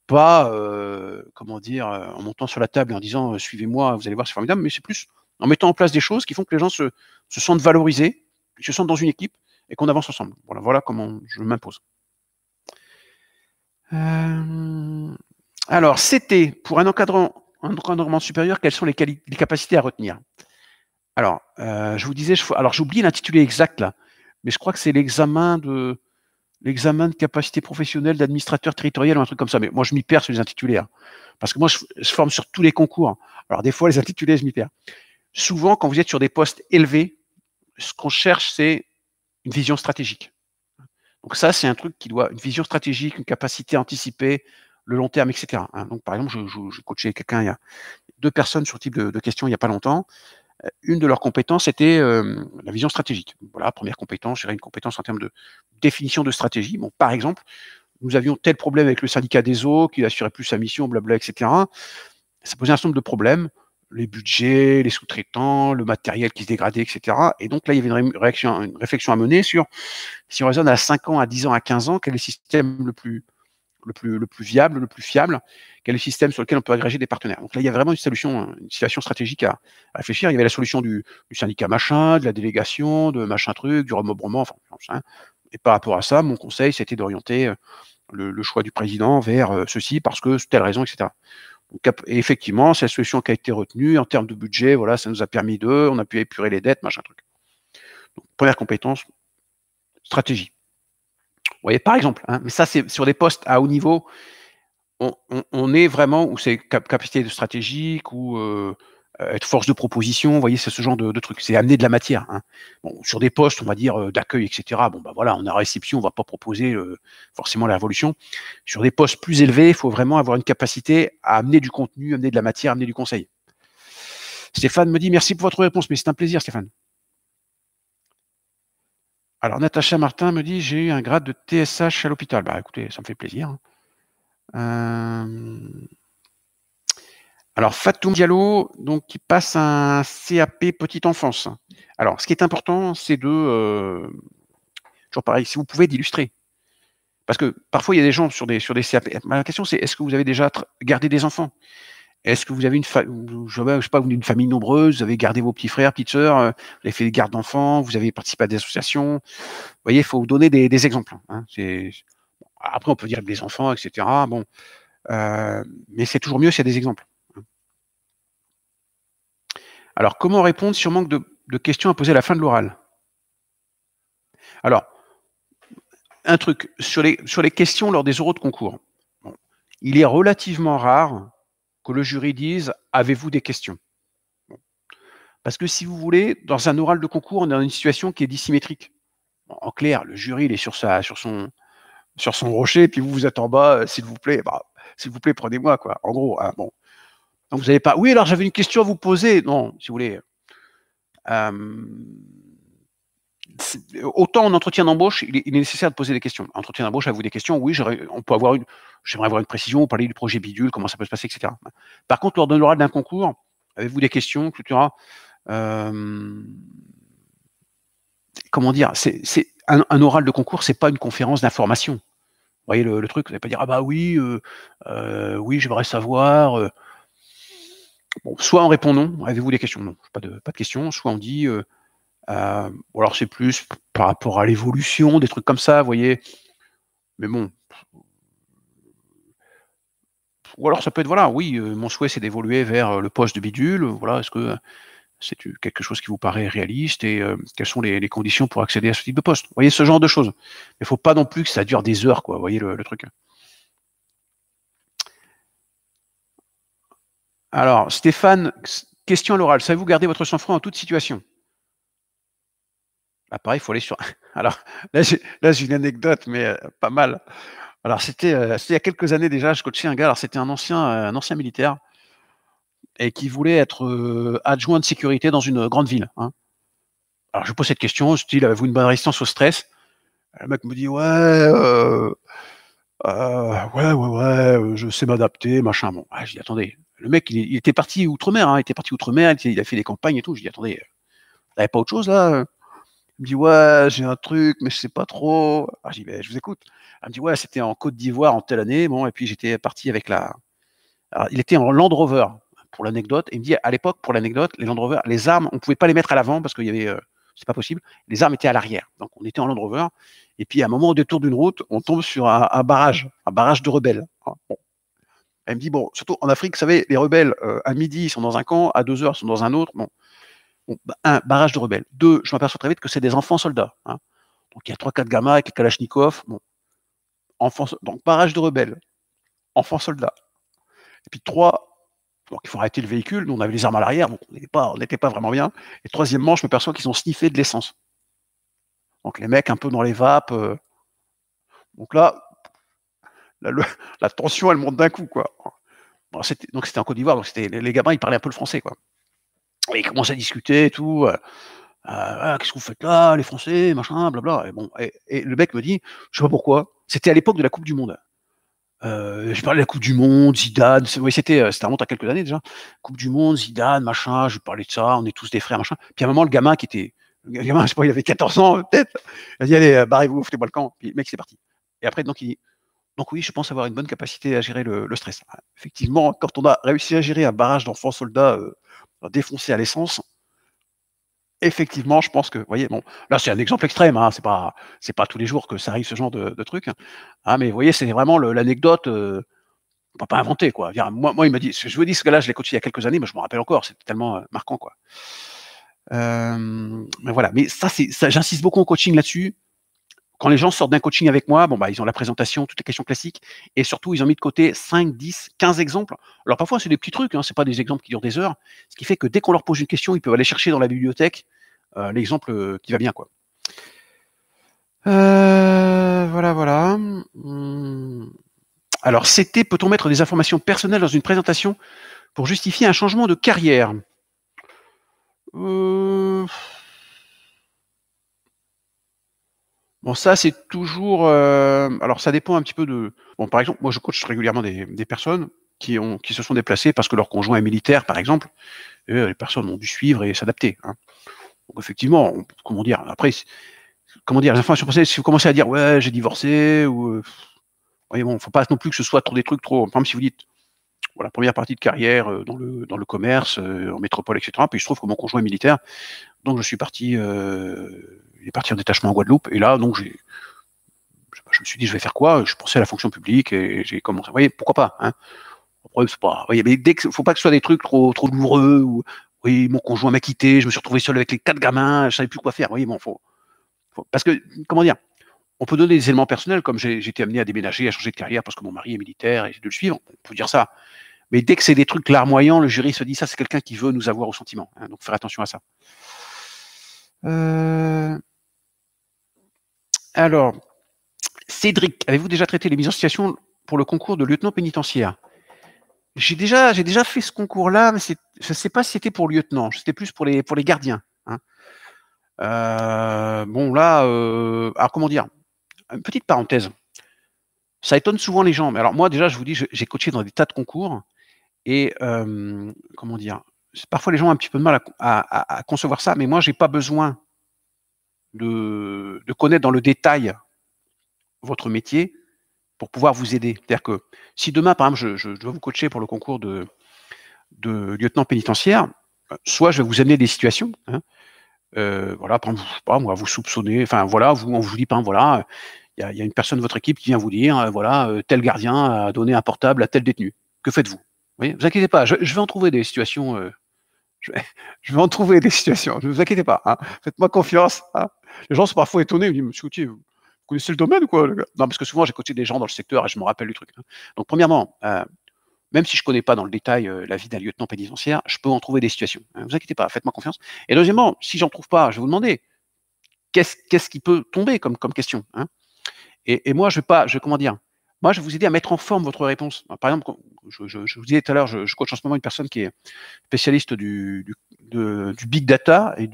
pas euh, comment dire euh, en montant sur la table et en disant suivez-moi, vous allez voir, c'est formidable, mais c'est plus en mettant en place des choses qui font que les gens se, sentent valorisés, se sentent dans une équipe et qu'on avance ensemble. Voilà, comment je m'impose. alors, c'était pour un encadrant rendement supérieur, quelles sont les, capacités à retenir Alors, euh, je vous disais, alors j'oublie l'intitulé exact là, mais je crois que c'est l'examen de l'examen de capacité professionnelle d'administrateur territorial ou un truc comme ça. Mais moi, je m'y perds sur les intitulés, hein, parce que moi, je, forme sur tous les concours. Alors, des fois, les intitulés, je m'y perds. Souvent, quand vous êtes sur des postes élevés, ce qu'on cherche, c'est une vision stratégique. Donc ça, c'est un truc qui doit, une vision stratégique, une capacité anticipée, le long terme, etc. Hein. Donc, par exemple, je, coachais quelqu'un, il y a deux personnes sur type de, de questions il n'y a pas longtemps. Euh, une de leurs compétences était euh, la vision stratégique. Voilà, première compétence, je une compétence en termes de définition de stratégie. Bon, par exemple, nous avions tel problème avec le syndicat des eaux, qui n'assurait plus sa mission, blabla, etc. Ça posait un certain nombre de problèmes, les budgets, les sous-traitants, le matériel qui se dégradait, etc. Et donc là, il y avait une, réaction, une réflexion à mener sur, si on raisonne à 5 ans, à 10 ans, à 15 ans, quel est le système le plus le plus, le plus viable, le plus fiable, quel est le système sur lequel on peut agréger des partenaires. Donc là, il y a vraiment une solution, hein, une situation stratégique à, réfléchir. Il y avait la solution du, syndicat machin, de la délégation, de machin truc, du remobrement, enfin, Et par rapport à ça, mon conseil, c'était d'orienter euh, le, choix du président vers euh, ceci parce que telle raison, etc. et effectivement, c'est la solution qui a été retenue en termes de budget. Voilà, ça nous a permis de, on a pu épurer les dettes, machin truc. première compétence, stratégie. Vous voyez, par exemple, hein, mais ça, c'est sur des postes à haut niveau, on, est vraiment où c'est capacité de stratégique ou euh, être force de proposition, vous voyez, c'est ce genre de, truc. C'est amener de la matière. Hein. Bon, sur des postes, on va dire, euh, d'accueil, etc. Bon, ben voilà, on a réception, on va pas proposer euh, forcément la révolution. Sur des postes plus élevés, il faut vraiment avoir une capacité à amener du contenu, amener de la matière, amener du conseil. Stéphane me dit merci pour votre réponse, mais c'est un plaisir, Stéphane. Alors, Natacha Martin me dit J'ai eu un grade de TSH à l'hôpital. Bah écoutez, ça me fait plaisir. Hein. Euh, alors, Fatou Diallo, donc, qui passe un CAP petite enfance. Alors, ce qui est important, c'est de. Euh, toujours pareil, si vous pouvez d'illustrer. Parce que parfois, il y a des gens sur des, sur des CAP. Ma question, c'est est-ce que vous avez déjà gardé des enfants est-ce que vous avez une famille, je pas, famille nombreuse, vous avez gardé vos petits frères, petites sœurs, euh, vous avez fait des gardes d'enfants, vous avez participé à des associations. Vous voyez, il faut vous donner des, exemples. Hein. Hein, après, on peut dire des enfants, etc. Bon, euh, mais c'est toujours mieux s'il y a des exemples. Hein. Alors, comment répondre sur manque de, questions à poser à la fin de l'oral Alors, un truc sur les, questions lors des oraux de concours. il est relativement rare que le jury dise Avez-vous des questions Parce que si vous voulez, dans un oral de concours, on est dans une situation qui est dissymétrique. en clair, le jury, il est sur, sa, sur, son, sur son rocher, puis vous, vous êtes en bas, euh, s'il vous plaît, bah, s'il vous plaît, prenez-moi, quoi. En gros, hein, bon. vous n'avez pas. Oui, alors j'avais une question à vous poser. Non, si vous voulez. Euh, autant en entretien d'embauche, il, est nécessaire de poser des questions. Entretien d'embauche, avez-vous des questions Oui, on peut avoir une, j'aimerais avoir une précision, on parlait du projet bidule, comment ça peut se passer, etc. Par contre, lors d'un oral d'un concours, avez-vous des questions, etc. Euh, comment dire, c'est, un, oral de concours, c'est pas une conférence d'information. Vous voyez le, truc, vous n'allez pas dire ah bah oui, euh, euh, oui, j'aimerais savoir. Bon, soit on répond non, avez-vous des questions Non, pas de, pas de questions. Soit on dit, ou alors c'est plus par rapport à l'évolution, des trucs comme ça, vous voyez. Mais bon, ou alors ça peut être, voilà, oui, euh, mon souhait c'est d'évoluer vers euh, le poste de bidule. Voilà, est-ce que c'est quelque chose qui vous paraît réaliste et euh, quelles sont les, conditions pour accéder à ce type de poste Vous voyez, ce genre de choses. Il ne faut pas non plus que ça dure des heures, quoi. Vous voyez le, truc. Alors, Stéphane, question à l'oral. Savez-vous garder votre sang-froid en toute situation Là, pareil, il faut aller sur. Alors, là, j'ai une anecdote, mais pas mal. Alors, euh, c'était il y a quelques années déjà, je coachais un gars, c'était un ancien, euh, un ancien militaire, et qui voulait être euh, adjoint de sécurité dans une grande ville. Hein. Alors, je pose cette question, je dis, avez-vous une bonne résistance au stress Le mec me dit, ouais, ouais, ouais, ouais, je sais m'adapter, machin. Bon, ah, je dis, attendez, le mec, il, hein, était parti outre-mer, il était parti outre-mer, il, a fait des campagnes et tout. Je dis, attendez, vous n'avez pas autre chose là elle me dit ouais, j'ai un truc, mais je sais pas trop. Alors, ah, je dis ben, je vous écoute. Elle me dit ouais, c'était en Côte d'Ivoire en telle année. Bon, et puis j'étais parti avec la. Alors, il était en Land Rover pour l'anecdote. Il me dit à l'époque, pour l'anecdote, les Land Rover, les armes, on ne pouvait pas les mettre à l'avant parce qu'il y avait, euh, c'est pas possible. Les armes étaient à l'arrière. Donc on était en Land Rover. Et puis à un moment au détour d'une route, on tombe sur un, barrage, un barrage de rebelles. Ah, Elle me dit bon, surtout en Afrique, vous savez, les rebelles euh, à midi ils sont dans un camp, à deux heures ils sont dans un autre. Bon, bah, un, barrage de rebelles. Deux, je m'aperçois très vite que c'est des enfants soldats. Hein. Donc il y a 3-4 gamins avec les Kalachnikov. Bon. donc barrage de rebelles, enfants soldats. Et puis trois, donc il faut arrêter le véhicule. Nous, on avait les armes à l'arrière, donc on n'était pas, vraiment bien. Et troisièmement, je me perçois qu'ils ont sniffé de l'essence. Donc les mecs un peu dans les vapes. Euh. Donc là, la, tension, elle monte d'un coup. quoi. donc c'était en Côte d'Ivoire, donc les, les gamins, ils parlaient un peu le français. quoi. Et ils commencent à discuter et tout. Euh, euh, ah, qu'est-ce que vous faites là, les Français, machin, blabla. Et, bon, et, le mec me dit, je sais pas pourquoi, c'était à l'époque de la Coupe du Monde. Euh, je parlais de la Coupe du Monde, Zidane, c'était, un remonte à quelques années déjà. Coupe du Monde, Zidane, machin, je parlais de ça, on est tous des frères, machin. Puis à un moment, le gamin qui était, le gamin, je sais pas, il avait 14 ans peut-être, il a dit, allez, barrez-vous, faites moi le camp. Puis le mec, c'est parti. Et après, donc, il dit, donc oui, je pense avoir une bonne capacité à gérer le, stress. Ah, effectivement, quand on a réussi à gérer un barrage d'enfants soldats euh, à l'essence, effectivement, je pense que, vous voyez, bon, là c'est un exemple extrême, hein, c'est pas, c'est pas tous les jours que ça arrive ce genre de, truc, Ah, mais vous voyez, c'est vraiment l'anecdote. Euh, pas inventer quoi. Moi, moi il m'a dit, je vous dis ce gars-là, je l'ai coaché il y a quelques années, mais je me rappelle encore, C'est tellement euh, marquant quoi. Euh, mais voilà, mais ça, ça, j'insiste beaucoup en coaching là-dessus quand les gens sortent d'un coaching avec moi, bon, bah, ils ont la présentation, toutes les questions classiques, et surtout, ils ont mis de côté 5, 10, 15 exemples. Alors parfois, c'est des petits trucs, hein, sont pas des exemples qui durent des heures, ce qui fait que dès qu'on leur pose une question, ils peuvent aller chercher dans la bibliothèque euh, l'exemple euh, qui va bien. quoi. Euh, voilà, voilà. Hmm. Alors, c'était peut-on mettre des informations personnelles dans une présentation pour justifier un changement de carrière euh... Bon, ça, c'est toujours. Euh, alors, ça dépend un petit peu de. Bon, par exemple, moi, je coach régulièrement des, personnes qui, ont, qui se sont déplacées parce que leur conjoint est militaire, par exemple. les personnes ont dû suivre et s'adapter. Hein. Donc, effectivement, comment dire Après, comment dire Les informations pensé, si vous commencez à dire ouais, j'ai divorcé ou. Euh, oui, bon, faut pas non plus que ce soit trop des trucs trop. Par exemple, si vous dites voilà, première partie de carrière euh, dans, le, dans le commerce, en métropole, etc. Puis se trouve que mon conjoint est militaire, donc je suis parti est parti en détachement en Guadeloupe. Et là, donc, j'ai, je me suis dit, je vais faire quoi Je pensais à la fonction publique et j'ai commencé. voyez, pourquoi pas hein Après, pas. Voyez, mais dès que, faut pas que ce soit des trucs trop, trop douloureux ou oui, mon conjoint m'a quitté, je me suis retrouvé seul avec les quatre gamins, je savais plus quoi faire. Vous voyez, bon, faut, parce que, comment dire on peut donner des éléments personnels, comme j'ai été amené à déménager, à changer de carrière parce que mon mari est militaire et j'ai dû le suivre. On peut dire ça. Mais dès que c'est des trucs larmoyants, le jury se dit ça, c'est quelqu'un qui veut nous avoir au sentiment. Hein, donc faire attention à ça. Euh, alors, Cédric, avez-vous déjà traité les mises en situation pour le concours de lieutenant pénitentiaire j'ai déjà, j'ai déjà fait ce concours-là, mais je ne sais pas si c'était pour lieutenant, c'était plus pour les, pour les gardiens. Hein. Euh, bon, là, euh, alors comment dire Une petite parenthèse. Ça étonne souvent les gens. Mais alors, moi, déjà, je vous dis, j'ai coaché dans des tas de concours. Et euh, comment dire Parfois, les gens ont un petit peu de mal à, à concevoir ça, mais moi, j'ai pas besoin de, connaître dans le détail votre métier pour pouvoir vous aider. C'est-à-dire que si demain, par exemple, je, dois vous coacher pour le concours de, de lieutenant pénitentiaire, euh, soit je vais vous amener des situations. Hein. Euh, voilà, par exemple, pas, moi, vous soupçonner. enfin voilà, vous, on vous dit pas, voilà, il y a, une personne de votre équipe qui vient vous dire, euh, voilà, tel gardien a donné un portable à tel détenu. Que faites-vous vous, vous inquiétez pas, je, je, vais en trouver des situations je, vais en trouver des situations, ne vous inquiétez pas, hein. faites-moi confiance. Hein. Les gens sont parfois étonnés, ils me disent, monsieur vous connaissez le domaine ou quoi Non, parce que souvent j'ai coaché des gens dans le secteur et je me rappelle du truc. Hein. Donc premièrement, euh, même si je ne connais pas dans le détail euh, la vie d'un lieutenant pénitentiaire, je peux en trouver des situations. Ne vous inquiétez pas, faites-moi confiance. Et deuxièmement, si j'en trouve pas, je vais vous demander, qu'est-ce qui peut tomber comme, question et, moi, je ne vais pas, je, comment dire, moi, je vais vous aider à mettre en forme votre réponse. Par exemple, je, vous disais tout à l'heure, je, coach en ce moment une personne qui est spécialiste du, big data et,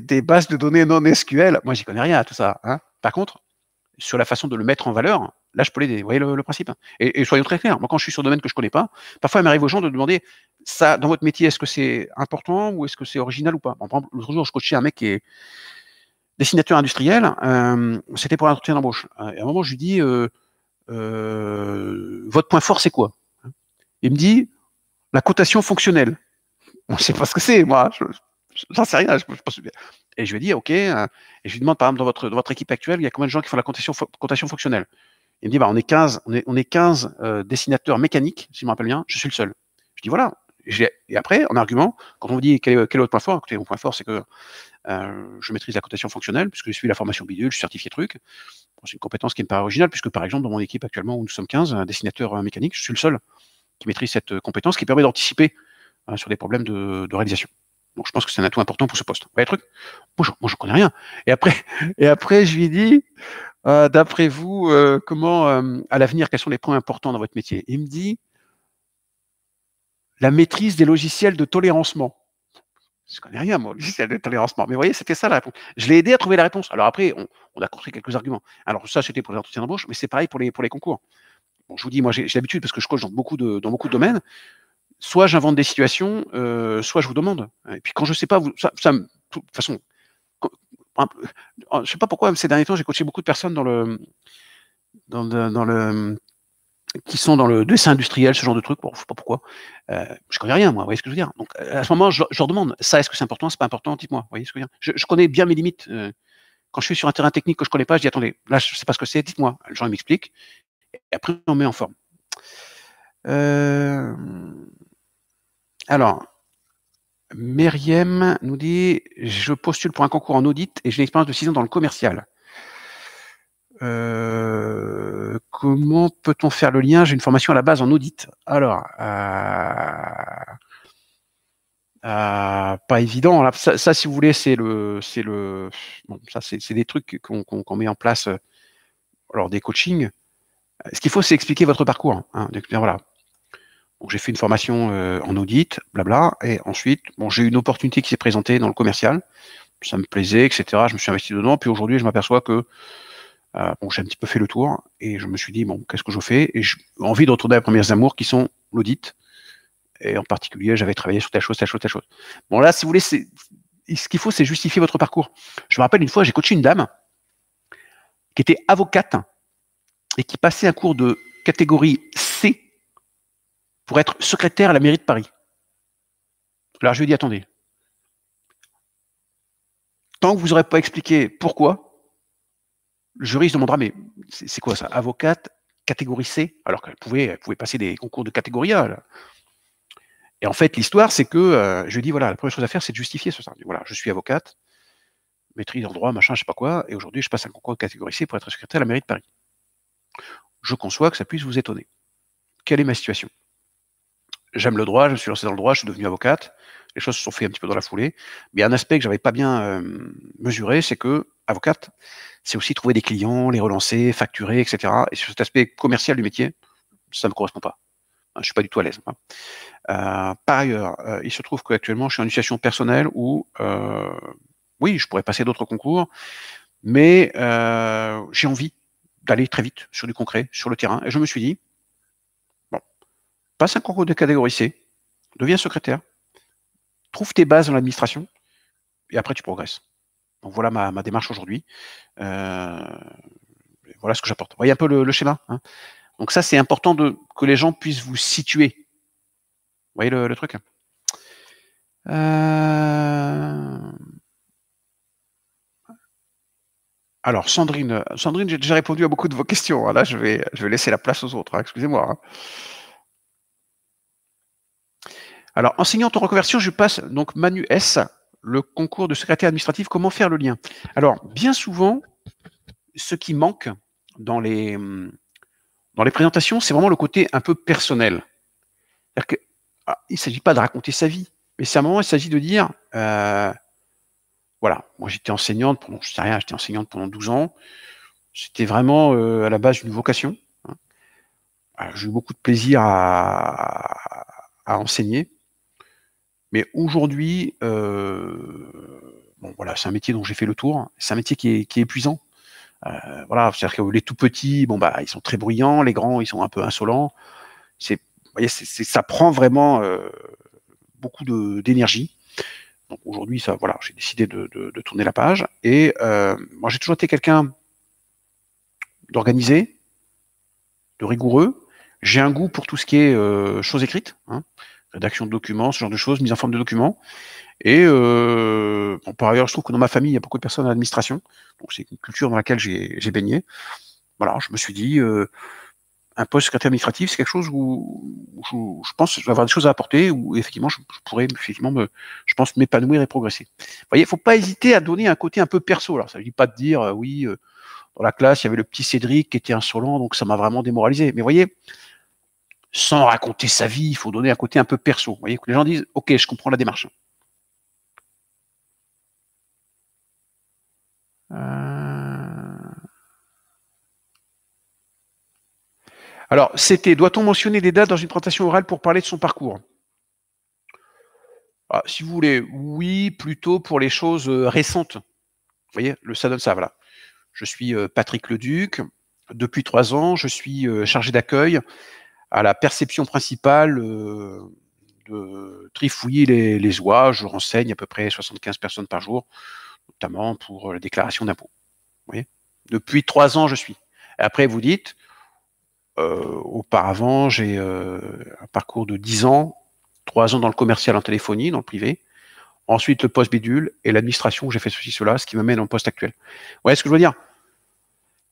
des bases de données non SQL. Moi, j'y connais rien à tout ça. Hein. Par contre, sur la façon de le mettre en valeur, là, je peux l'aider. Vous voyez le, principe et, soyons très clairs, moi, quand je suis sur un domaine que je ne connais pas, parfois, il m'arrive aux gens de demander ça, dans votre métier, est-ce que c'est important ou est-ce que c'est original ou pas Par exemple, l'autre jour, je coachais un mec qui est dessinateur industriel. Euh, c'était pour un entretien d'embauche. Euh, et à un moment, je lui dis. Euh, euh, votre point fort, c'est quoi hein Il me dit, la cotation fonctionnelle. On ne sait pas ce que c'est, moi. J'en sais rien. Je, et je lui ai dit, OK. Hein, et je lui demande, par exemple, dans votre, votre équipe actuelle, il y a combien de gens qui font la cotation, cotation fonctionnelle Il me dit, bah, on est 15, on est, on est 15 euh, dessinateurs mécaniques, si je me rappelle bien. Je suis le seul. Je dis, voilà, et après, en argument, quand on vous dit quel est, votre point fort, mon point fort, c'est que euh, je maîtrise la cotation fonctionnelle, puisque je suis la formation bidule, je suis certifié truc. c'est une compétence qui me pas originale, puisque par exemple, dans mon équipe actuellement, où nous sommes 15 un dessinateur mécanique je suis le seul qui maîtrise cette euh, compétence qui permet d'anticiper hein, sur des problèmes de, réalisation. Donc je pense que c'est un atout important pour ce poste. le truc. Bonjour, moi je connais rien. Et après, et après je lui dis, euh, d'après vous, comment à l'avenir, quels sont les points importants dans votre métier Il me dit, la maîtrise des logiciels de tolérancement. Je connais rien, moi, logiciel de tolérancement. Mais vous voyez, c'était ça la réponse. Je l'ai aidé à trouver la réponse. Alors après, on, a construit quelques arguments. Alors ça, c'était pour les entretiens d'embauche, mais c'est pareil pour les, pour les concours. Bon, je vous dis, moi, j'ai l'habitude, parce que je coach dans beaucoup de, dans beaucoup de domaines, soit j'invente des situations, euh, soit je vous demande. Et puis quand je ne sais pas, vous, ça, de toute façon, oh, je ne sais pas pourquoi, ces derniers temps, j'ai coaché beaucoup de personnes dans dans le qui sont dans le dessin industriel, ce genre de truc, bon, je sais pas pourquoi. Euh, je connais rien, moi, vous voyez ce que je veux dire. Donc à ce moment, je, je leur demande, ça, est-ce que c'est important, c'est pas important, dites-moi, vous voyez ce que je veux dire. Je, connais bien mes limites. Euh. quand je suis sur un terrain technique que je connais pas, je dis, attendez, là, je sais pas ce que c'est, dites-moi. Le gens m'explique. Et après, on met en forme. Euh, alors, Meriem nous dit, je postule pour un concours en audit et j'ai une expérience de 6 ans dans le commercial. Euh, comment peut-on faire le lien J'ai une formation à la base en audit. Alors, euh, euh, pas évident. ça, si vous voulez, c'est le, c'est le, c'est des trucs qu'on met en place. lors des coachings. Ce qu'il faut, c'est expliquer votre parcours. Hein, j'ai fait une formation en audit, blabla, et ensuite, bon, j'ai eu une opportunité qui s'est présentée dans le commercial. Ça me plaisait, etc. Je me suis investi dedans. Puis aujourd'hui, je m'aperçois que euh, bon, j'ai un petit peu fait le tour et je me suis dit, bon, qu'est-ce que je fais Et j'ai envie de retourner à mes premières amours qui sont l'audit. Et en particulier, j'avais travaillé sur telle chose, telle chose, telle chose. Bon, là, si vous voulez, ce qu'il faut, c'est justifier votre parcours. Je me rappelle une fois, j'ai coaché une dame qui était avocate et qui passait un cours de catégorie C pour être secrétaire à la mairie de Paris. Alors, je lui ai dit, attendez, tant que vous n'aurez pas expliqué pourquoi, le juriste demandera, mais c'est quoi ça Avocate, catégorie C Alors qu'elle pouvait, passer des concours de catégorie A. Et en fait, l'histoire, c'est que euh, lui je dis, voilà, la première chose à faire, c'est de justifier ce ça. Voilà, je suis avocate, maîtrise en droit, machin, je sais pas quoi, et aujourd'hui, je passe un concours de catégorie C pour être secrétaire à la mairie de Paris. Je conçois que ça puisse vous étonner. Quelle est ma situation j'aime le droit, je me suis lancé dans le droit, je suis devenu avocate. Les choses se sont faites un petit peu dans la foulée. Mais un aspect que j'avais pas bien euh, mesuré, c'est que avocate, c'est aussi trouver des clients, les relancer, facturer, etc. Et sur cet aspect commercial du métier, ça ne me correspond pas. Hein, je ne suis pas du tout à l'aise. Hein. Euh, par ailleurs, euh, il se trouve qu'actuellement, je suis en situation personnelle où, oui, je pourrais passer d'autres concours, mais j'ai envie d'aller très vite sur du concret, sur le terrain. Et je me suis dit, passe un concours de catégorie C, deviens secrétaire, trouve tes bases dans l'administration, et après tu progresses. Donc voilà ma, démarche aujourd'hui. Euh, voilà ce que j'apporte. voyez un peu le, schéma. Hein. Donc ça, c'est important que les gens puissent vous situer. Vous voyez le, truc euh, Alors, Sandrine, Sandrine j'ai déjà répondu à beaucoup de vos questions. Hein, là, je vais, je vais laisser la place aux autres. Hein. Excusez-moi. Alors, enseignante en reconversion, je passe donc Manu S, le concours de secrétaire administratif, comment faire le lien Alors, bien souvent, ce qui manque dans les, dans les présentations, c'est vraiment le côté un peu personnel. Que, ah, il ne s'agit pas de raconter sa vie, mais c'est un moment, il s'agit de dire, euh, voilà, moi j'étais enseignante pendant, je sais rien, j'étais enseignante pendant 12 ans, c'était vraiment euh, à la base une vocation. Hein. J'ai eu beaucoup de plaisir à enseigner. Mais aujourd'hui, euh, voilà, c'est un métier dont j'ai fait le tour. C'est un métier qui est, épuisant. Euh, voilà, les tout petits, bon bah, ils sont très bruyants, les grands, ils sont un peu insolents. C'est, ça prend vraiment euh, beaucoup d'énergie. Donc aujourd'hui, ça, voilà, j'ai décidé de, tourner la page. Et moi, j'ai toujours été quelqu'un d'organisé, de rigoureux. J'ai un goût pour tout ce qui est choses écrites. Hein rédaction de documents, ce genre de choses, mise en forme de documents. Et euh, par ailleurs, je trouve que dans ma famille, il y a beaucoup de personnes à l'administration. Donc c'est une culture dans laquelle j'ai baigné. Voilà, je me suis dit, euh, un poste secrétaire administratif, c'est quelque chose où, je, pense avoir des choses à apporter, où effectivement je, pourrais effectivement me, je pense m'épanouir et progresser. Vous voyez, faut pas hésiter à donner un côté un peu perso. Alors ça ne veut pas de dire euh, oui, euh, dans la classe il y avait le petit Cédric qui était insolent, donc ça m'a vraiment démoralisé. Mais vous voyez, sans raconter sa vie, il faut donner un côté un peu perso. Vous voyez, que les gens disent Ok, je comprends la démarche. Euh. Alors, c'était Doit-on mentionner des dates dans une présentation orale pour parler de son parcours ah, Si vous voulez, oui, plutôt pour les choses euh, récentes. Vous voyez, le, ça donne ça, voilà. Je suis euh, Patrick Leduc. Depuis trois ans, je suis chargé d'accueil à la perception principale euh, de trifouiller les, oies. Je renseigne à peu près 75 personnes par jour, notamment pour la déclaration d'impôt. Depuis trois ans, je suis. après, vous dites, euh, auparavant, j'ai euh, un parcours de 10 ans, trois ans dans le commercial en téléphonie, dans le privé. Ensuite, le poste bidule et l'administration, j'ai fait ceci, cela, ce qui me mène au poste actuel. Vous voyez ce que je veux dire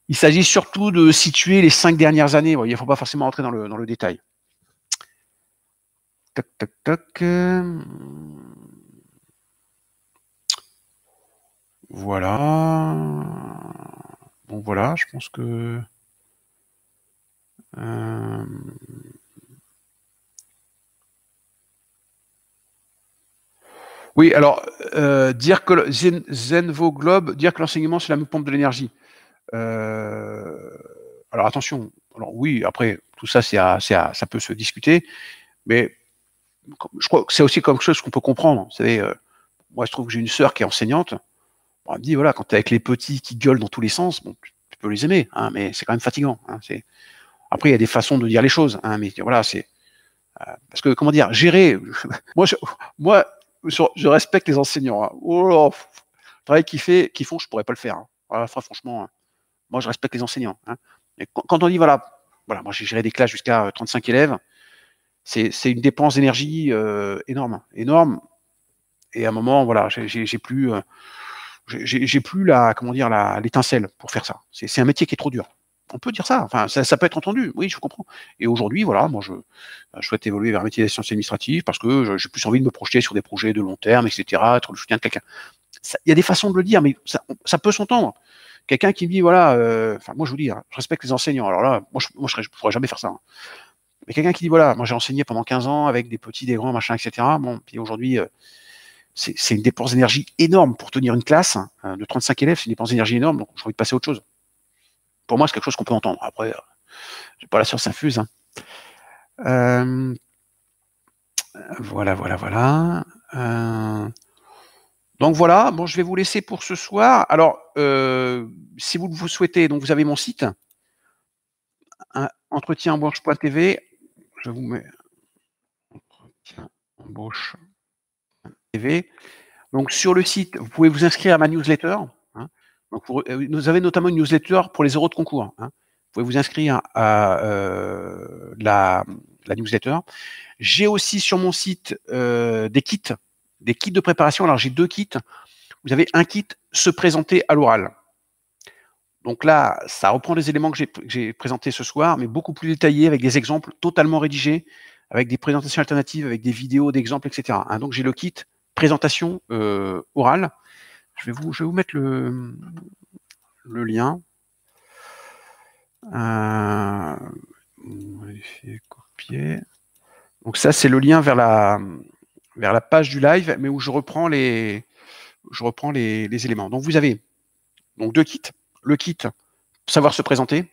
il s'agit surtout de situer les cinq dernières années. il ne faut pas forcément entrer dans le, dans détail. Voilà. Bon, voilà, je pense que. Euh, oui, alors, euh, dire que Zenvo Globe, dire que l'enseignement, c'est la pompe de l'énergie. Euh, alors attention, alors oui, après, tout ça, c'est ça peut se discuter, mais je crois que c'est aussi quelque chose qu'on peut comprendre. Vous savez, euh, moi, je trouve que j'ai une sœur qui est enseignante. Bon, me dit, voilà, quand tu avec les petits qui gueulent dans tous les sens, bon, tu, peux les aimer, hein, mais c'est quand même fatigant. Hein, après, il y a des façons de dire les choses, hein, mais voilà, c'est. Euh, parce que, comment dire, gérer. moi, je, moi je, respecte les enseignants. Oh le travail qu'ils, fait, font, je pourrais pas le faire. franchement. Moi, je respecte les enseignants. Hein. quand on dit, voilà, voilà moi j'ai géré des classes jusqu'à 35 euh, élèves, c'est une dépense d'énergie euh, énorme, énorme. Et à un moment, voilà, j'ai plus, euh, j'ai plus la, comment dire, l'étincelle pour faire ça. C'est un métier qui est trop dur. On peut dire ça. Enfin, ça, peut être entendu. Oui, je comprends. Et aujourd'hui, voilà, moi, je, bah, souhaite évoluer vers un métier d'assistance administrative parce que j'ai plus envie de me projeter sur des projets de long terme, etc. Être le soutien de quelqu'un il y a des façons de le dire, mais ça, peut s'entendre. Quelqu'un qui me dit, voilà, euh, enfin, moi, je vous dis, hein, je respecte les enseignants. Alors là, moi, je ne pourrais jamais faire ça. Hein. Mais quelqu'un qui dit, voilà, moi, j'ai enseigné pendant 15 ans avec des petits, des grands, machin, etc. Bon, puis aujourd'hui, euh, c'est une dépense d'énergie énorme pour tenir une classe hein, euh, de 35 élèves, c'est une dépense d'énergie énorme, donc j'ai envie de passer à autre chose. Pour moi, c'est quelque chose qu'on peut entendre. Après, j'ai pas la science infuse. Hein. voilà, voilà, voilà. Euh, donc voilà, bon, je vais vous laisser pour ce soir. Alors, euh, si vous le souhaitez, donc vous avez mon site, hein, entretienembauche.tv. Je vous mets entretienembauche.tv. Donc sur le site, vous pouvez vous inscrire à ma newsletter. Hein. vous, euh, avez notamment une newsletter pour les euros de concours. Hein. Vous pouvez vous inscrire à euh, la, newsletter. J'ai aussi sur mon site des kits des kits de préparation. Alors j'ai deux kits. Vous avez un kit se présenter à l'oral. Donc là, ça reprend les éléments que j'ai présentés ce soir, mais beaucoup plus détaillés, avec des exemples totalement rédigés, avec des présentations alternatives, avec des vidéos d'exemples, etc. Hein, donc j'ai le kit présentation euh, orale. Je vais vous, mettre le, lien. Euh, donc ça, c'est le lien vers la, vers la page du live, mais où je reprends les, je éléments. Donc vous avez donc deux kits. Le kit savoir se présenter.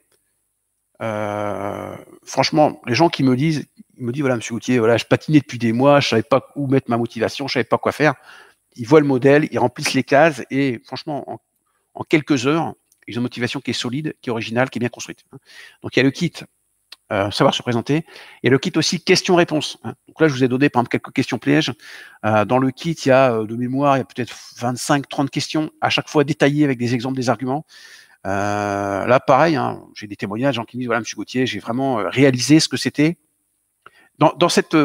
Euh, franchement, les gens qui me disent, ils me disent voilà, Monsieur Goutier, voilà, je patinais depuis des mois, je savais pas où mettre ma motivation, je savais pas quoi faire. Ils voient le modèle, ils remplissent les cases et franchement, en quelques heures, ils ont une motivation qui est solide, qui est originale, qui est bien construite. Donc il y a le kit euh, savoir se présenter. Et le kit aussi questions-réponses. Hein. Donc là, je vous ai donné par exemple quelques questions pièges. Euh, dans le kit, il y a euh, de mémoire, il y a peut-être 25-30 questions, à chaque fois détaillées avec des exemples, des arguments. Euh, là, pareil, hein, j'ai des témoignages, gens qui me disent voilà, Monsieur Gauthier, j'ai vraiment réalisé ce que c'était. Dans, dans, cette,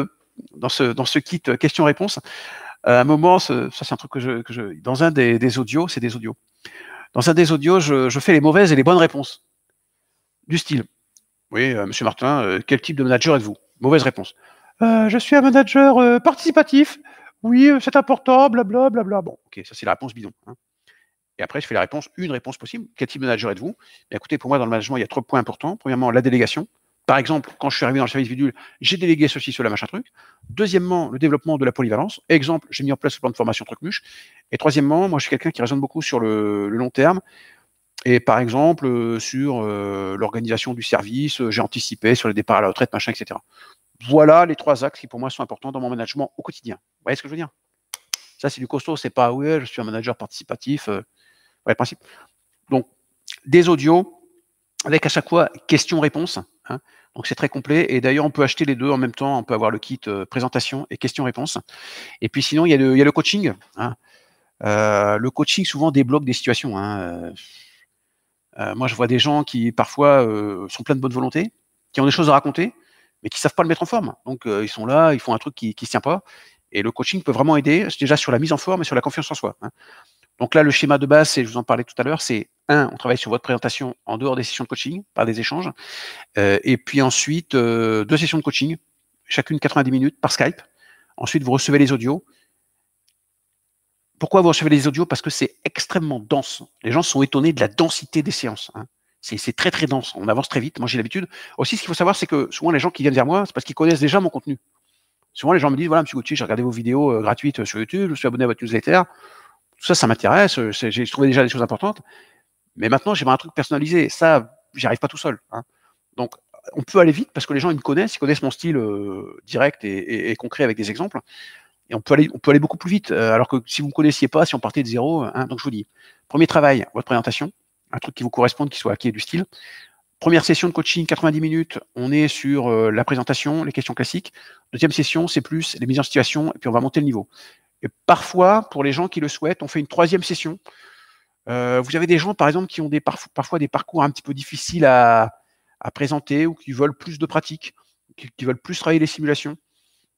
dans ce, dans ce kit questions-réponses, à un moment, ça c'est un truc que je, que je dans un des, des audios, c'est des audios. Dans un des audios, je, je fais les mauvaises et les bonnes réponses. Du style, oui, euh, monsieur Martin, euh, quel type de manager êtes-vous Mauvaise réponse. Euh, je suis un manager participatif. Oui, c'est important, blablabla. Bla, Bon, ok, ça c'est la réponse bidon. Hein. Et après, je fais la réponse, une réponse possible. Quel type de manager êtes-vous Écoutez, pour moi, dans le management, il y a trois points importants. Premièrement, la délégation. Par exemple, quand je suis arrivé dans le service Vidule, j'ai délégué ceci, cela, machin truc. Deuxièmement, le développement de la polyvalence. Exemple, j'ai mis en place le plan de formation truc muche. Et troisièmement, moi, je suis quelqu'un qui raisonne beaucoup sur le long terme. Et par exemple, euh, sur euh, l'organisation du service, euh, j'ai anticipé sur les départs à la retraite, machin, etc. Voilà les trois axes qui pour moi sont importants dans mon management au quotidien. Vous voyez ce que je veux dire Ça, c'est du costaud, c'est pas ouais, je suis un manager participatif. le principe. Donc, des audios avec à chaque fois questions-réponses. Hein. Donc c'est très complet. Et d'ailleurs, on peut acheter les deux en même temps. On peut avoir le kit présentation et questions-réponses. Et puis sinon, il y a le, coaching. Hein. le coaching, souvent, débloque des situations. Hein. Euh, moi, je vois des gens qui parfois euh, sont pleins de bonne volonté, qui ont des choses à raconter, mais qui savent pas le mettre en forme. Donc, euh, ils sont là, ils font un truc qui ne se tient pas. Et le coaching peut vraiment aider, déjà sur la mise en forme et sur la confiance en soi. Hein. Donc là, le schéma de base, et je vous en parlais tout à l'heure, c'est un, on travaille sur votre présentation en dehors des sessions de coaching, par des échanges. et puis ensuite, deux sessions de coaching, chacune 90 minutes par Skype. Ensuite, vous recevez les audios. Pourquoi vous recevez les audios Parce que c'est extrêmement dense. Les gens sont étonnés de la densité des séances. Hein. C'est très très dense. On avance très vite. Moi j'ai l'habitude. Aussi, ce qu'il faut savoir, c'est que souvent les gens qui viennent vers moi, c'est parce qu'ils connaissent déjà mon contenu. Souvent les gens me disent voilà, Monsieur Gauthier, j'ai regardé vos vidéos euh, gratuites euh, sur YouTube, je suis abonné à votre newsletter. Tout ça, ça m'intéresse. Euh, j'ai trouvé déjà des choses importantes. Mais maintenant, j'aimerais un truc personnalisé. Ça, j'y arrive pas tout seul. Hein. Donc, on peut aller vite parce que les gens ils me connaissent, ils connaissent mon style direct et concret avec des exemples. Et on peut aller, on peut aller beaucoup plus vite. Euh, alors que si vous ne connaissiez pas, si on partait de zéro, euh, hein, donc je vous dis, premier travail, votre présentation, un truc qui vous correspond, qui soit est du style. Première session de coaching, 90 minutes, on est sur euh, la présentation, les questions classiques. Deuxième session, c'est plus les mises en situation, et puis on va monter le niveau. Et parfois, pour les gens qui le souhaitent, on fait une troisième session. vous avez des gens, par exemple, qui ont des parfois des parcours un petit peu difficiles à, présenter ou qui veulent plus de pratique, qui veulent plus travailler les simulations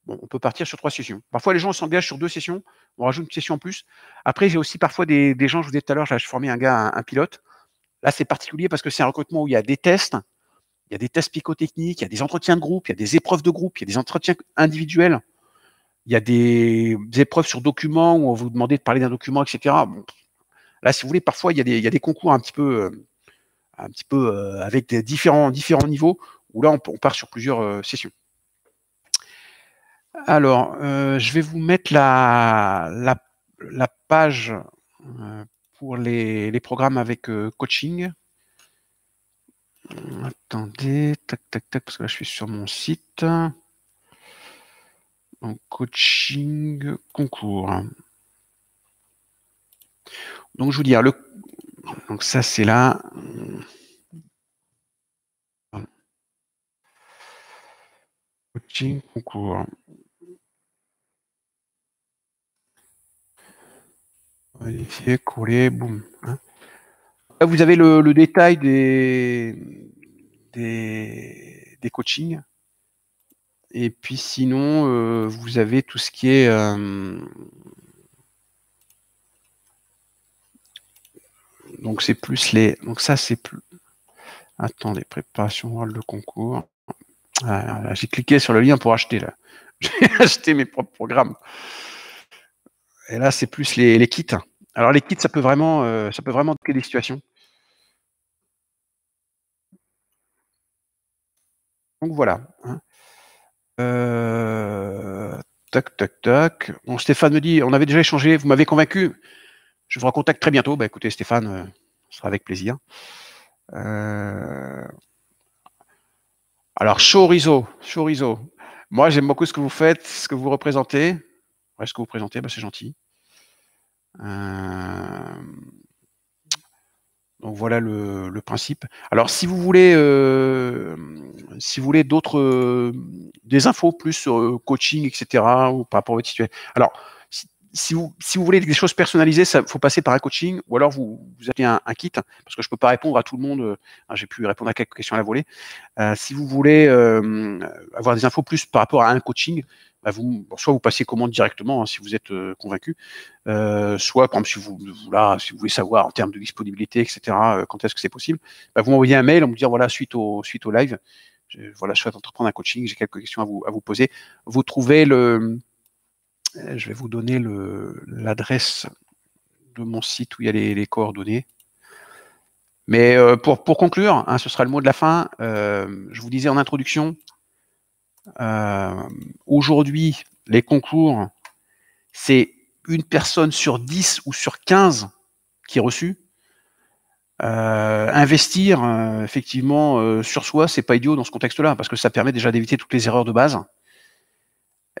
on peut partir sur trois sessions. Parfois, les gens s'engagent sur deux sessions, on rajoute une session en plus. Après, j'ai aussi parfois des, gens, je vous disais tout à l'heure, je formé un gars, un, pilote. Là, c'est particulier parce que c'est un recrutement où il y a des tests, il y a des tests psychotechniques, il y a des entretiens de groupe, il y a des épreuves de groupe, il y a des entretiens individuels, il y a des, épreuves sur documents où on vous demande de parler d'un document, etc. là, si vous voulez, parfois, il y a des, concours un petit peu, euh, un petit peu euh, avec différents, niveaux où là, on, part sur plusieurs euh, sessions. Alors, euh, je vais vous mettre la, page euh, pour les, programmes avec euh, coaching. Attendez, tac, tac, tac, parce que là, je suis sur mon site. Donc, coaching concours. Donc, je vous dis, le... donc ça, c'est là. Coaching concours. Vérifier, coller, boum. Hein. vous avez le, détail des, des, coachings. Et puis sinon, euh, vous avez tout ce qui est... Euh, donc c'est plus les... Donc ça, c'est plus... Attendez, préparation préparations de concours. Ah, j'ai cliqué sur le lien pour acheter là. J'ai acheté mes propres programmes. Et là, c'est plus les, kits. Alors les kits, ça peut vraiment, euh, ça peut vraiment des situations. Donc voilà. Tac, tac, tac. Bon, Stéphane me dit, on avait déjà échangé, vous m'avez convaincu. Je vous recontacte très bientôt. Bah écoutez, Stéphane, euh, ce sera avec plaisir. Euh... Alors, Chorizo, Chorizo. Moi, j'aime beaucoup ce que vous faites, ce que vous représentez. Ouais, ce que vous présentez, bah, c'est gentil. Euh, donc voilà le, principe. Alors si vous voulez, euh, si vous voulez d'autres euh, des infos plus sur coaching, etc. ou par rapport à votre situation. Alors si, vous si vous voulez des choses personnalisées, il faut passer par un coaching ou alors vous avez un, kit parce que je peux pas répondre à tout le monde. J'ai pu répondre à quelques questions à la volée. si vous voulez avoir des infos plus par rapport à un coaching, bah, soit vous passez commande directement hein, si vous êtes euh, convaincu, euh, soit comme si vous, voulez savoir en termes de disponibilité, etc., euh, quand est-ce que c'est possible, bah, vous m'envoyez un mail en me disant voilà, suite au, live, je, voilà, je souhaite entreprendre un coaching, j'ai quelques questions à vous, à vous poser. Vous trouvez le. Je vais vous donner l'adresse de mon site où il y a les, coordonnées. Mais pour, pour conclure, hein, ce sera le mot de la fin. je vous disais en introduction, euh, aujourd'hui, les concours, c'est une personne sur 10 ou sur 15 qui est reçue. Euh, investir euh, effectivement sur soi, c'est pas idiot dans ce contexte-là, parce que ça permet déjà d'éviter toutes les erreurs de base.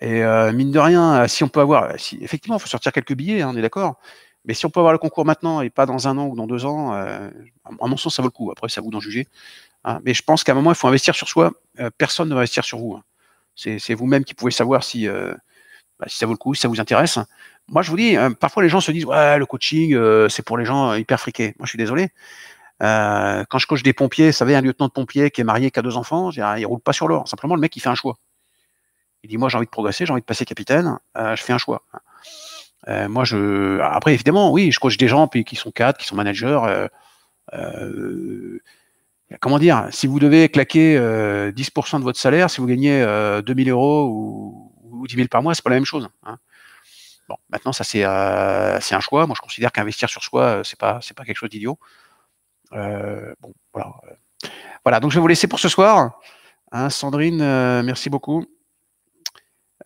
Et mine de rien, si on peut avoir, effectivement, il faut sortir quelques billets, hein, on est d'accord. Mais si on peut avoir le concours maintenant et pas dans un an ou dans deux ans, à mon sens, ça vaut le coup. Après, c'est à vous d'en juger. Hein. mais je pense qu'à un moment, il faut investir sur soi. personne ne va investir sur vous. Hein. C'est vous-même qui pouvez savoir euh, bah, si, ça vaut le coup, si ça vous intéresse. Moi, je vous dis, euh, parfois les gens se disent, ouais, le coaching, euh, c'est pour les gens hyper friqués. Moi, je suis désolé. quand je coach des pompiers, vous savez, un lieutenant de pompier qui est marié, qui a deux enfants, il ne roule pas sur l'or. Simplement, le mec, il fait un choix. Il dit, moi, j'ai envie de progresser, j'ai envie de passer capitaine, je fais un choix. moi, je. Après, évidemment, oui, je coach des gens puis, qui sont cadres, qui sont managers comment dire, si vous devez claquer 10% euh, de votre salaire, si vous gagnez 2 euh, 2000 euros ou, 10 000 par mois, c'est pas la même chose. Hein. Bon, maintenant, ça euh, c'est un choix. Moi, je considère qu'investir sur soi, c'est pas c'est pas quelque chose d'idiot. bon, voilà. Voilà. Donc, je vais vous laisser pour ce soir. Hein. Sandrine, merci beaucoup.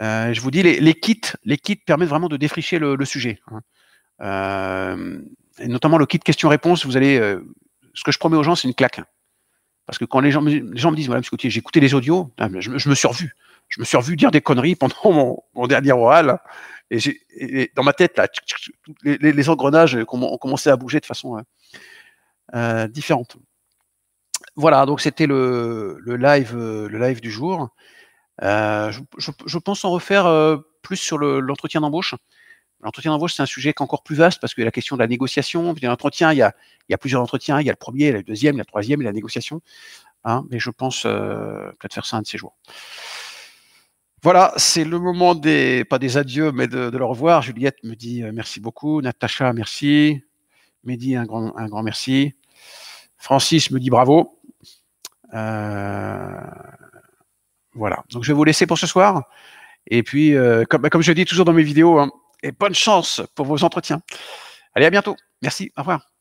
je vous dis, les, kits, les kits permettent vraiment de défricher le, sujet. Hein. Et notamment le kit questions-réponses. Vous allez, ce que je promets aux gens, c'est une claque. Parce que quand les gens, me, disent, voilà, monsieur j'écoutais les audios, ah, je, me suis revu. Je me suis revu dire des conneries pendant mon, dernier oral. Et, dans ma tête, les, engrenages ont commencé à bouger de façon euh, euh, différente. Voilà, donc c'était le, live, euh, le live du jour. je, pense en refaire plus sur l'entretien d'embauche. L'entretien d'envoi, c'est un sujet qui est encore plus vaste parce qu'il y a la question de la négociation. l'entretien, il y, a, plusieurs entretiens. Il y a le premier, il le deuxième, il le troisième, et la négociation. Hein, mais je pense euh, peut-être faire ça un de ces jours. Voilà, c'est le moment des, pas des adieux, mais de, de le revoir. Juliette me dit euh, merci beaucoup. Natacha, merci. Mehdi, un grand, un grand merci. Francis me dit bravo. Euh, voilà. Donc je vais vous laisser pour ce soir. Et puis, comme, bah, comme, je dis toujours dans mes vidéos, hein, et bonne chance pour vos entretiens. Allez, à bientôt. Merci. Au revoir.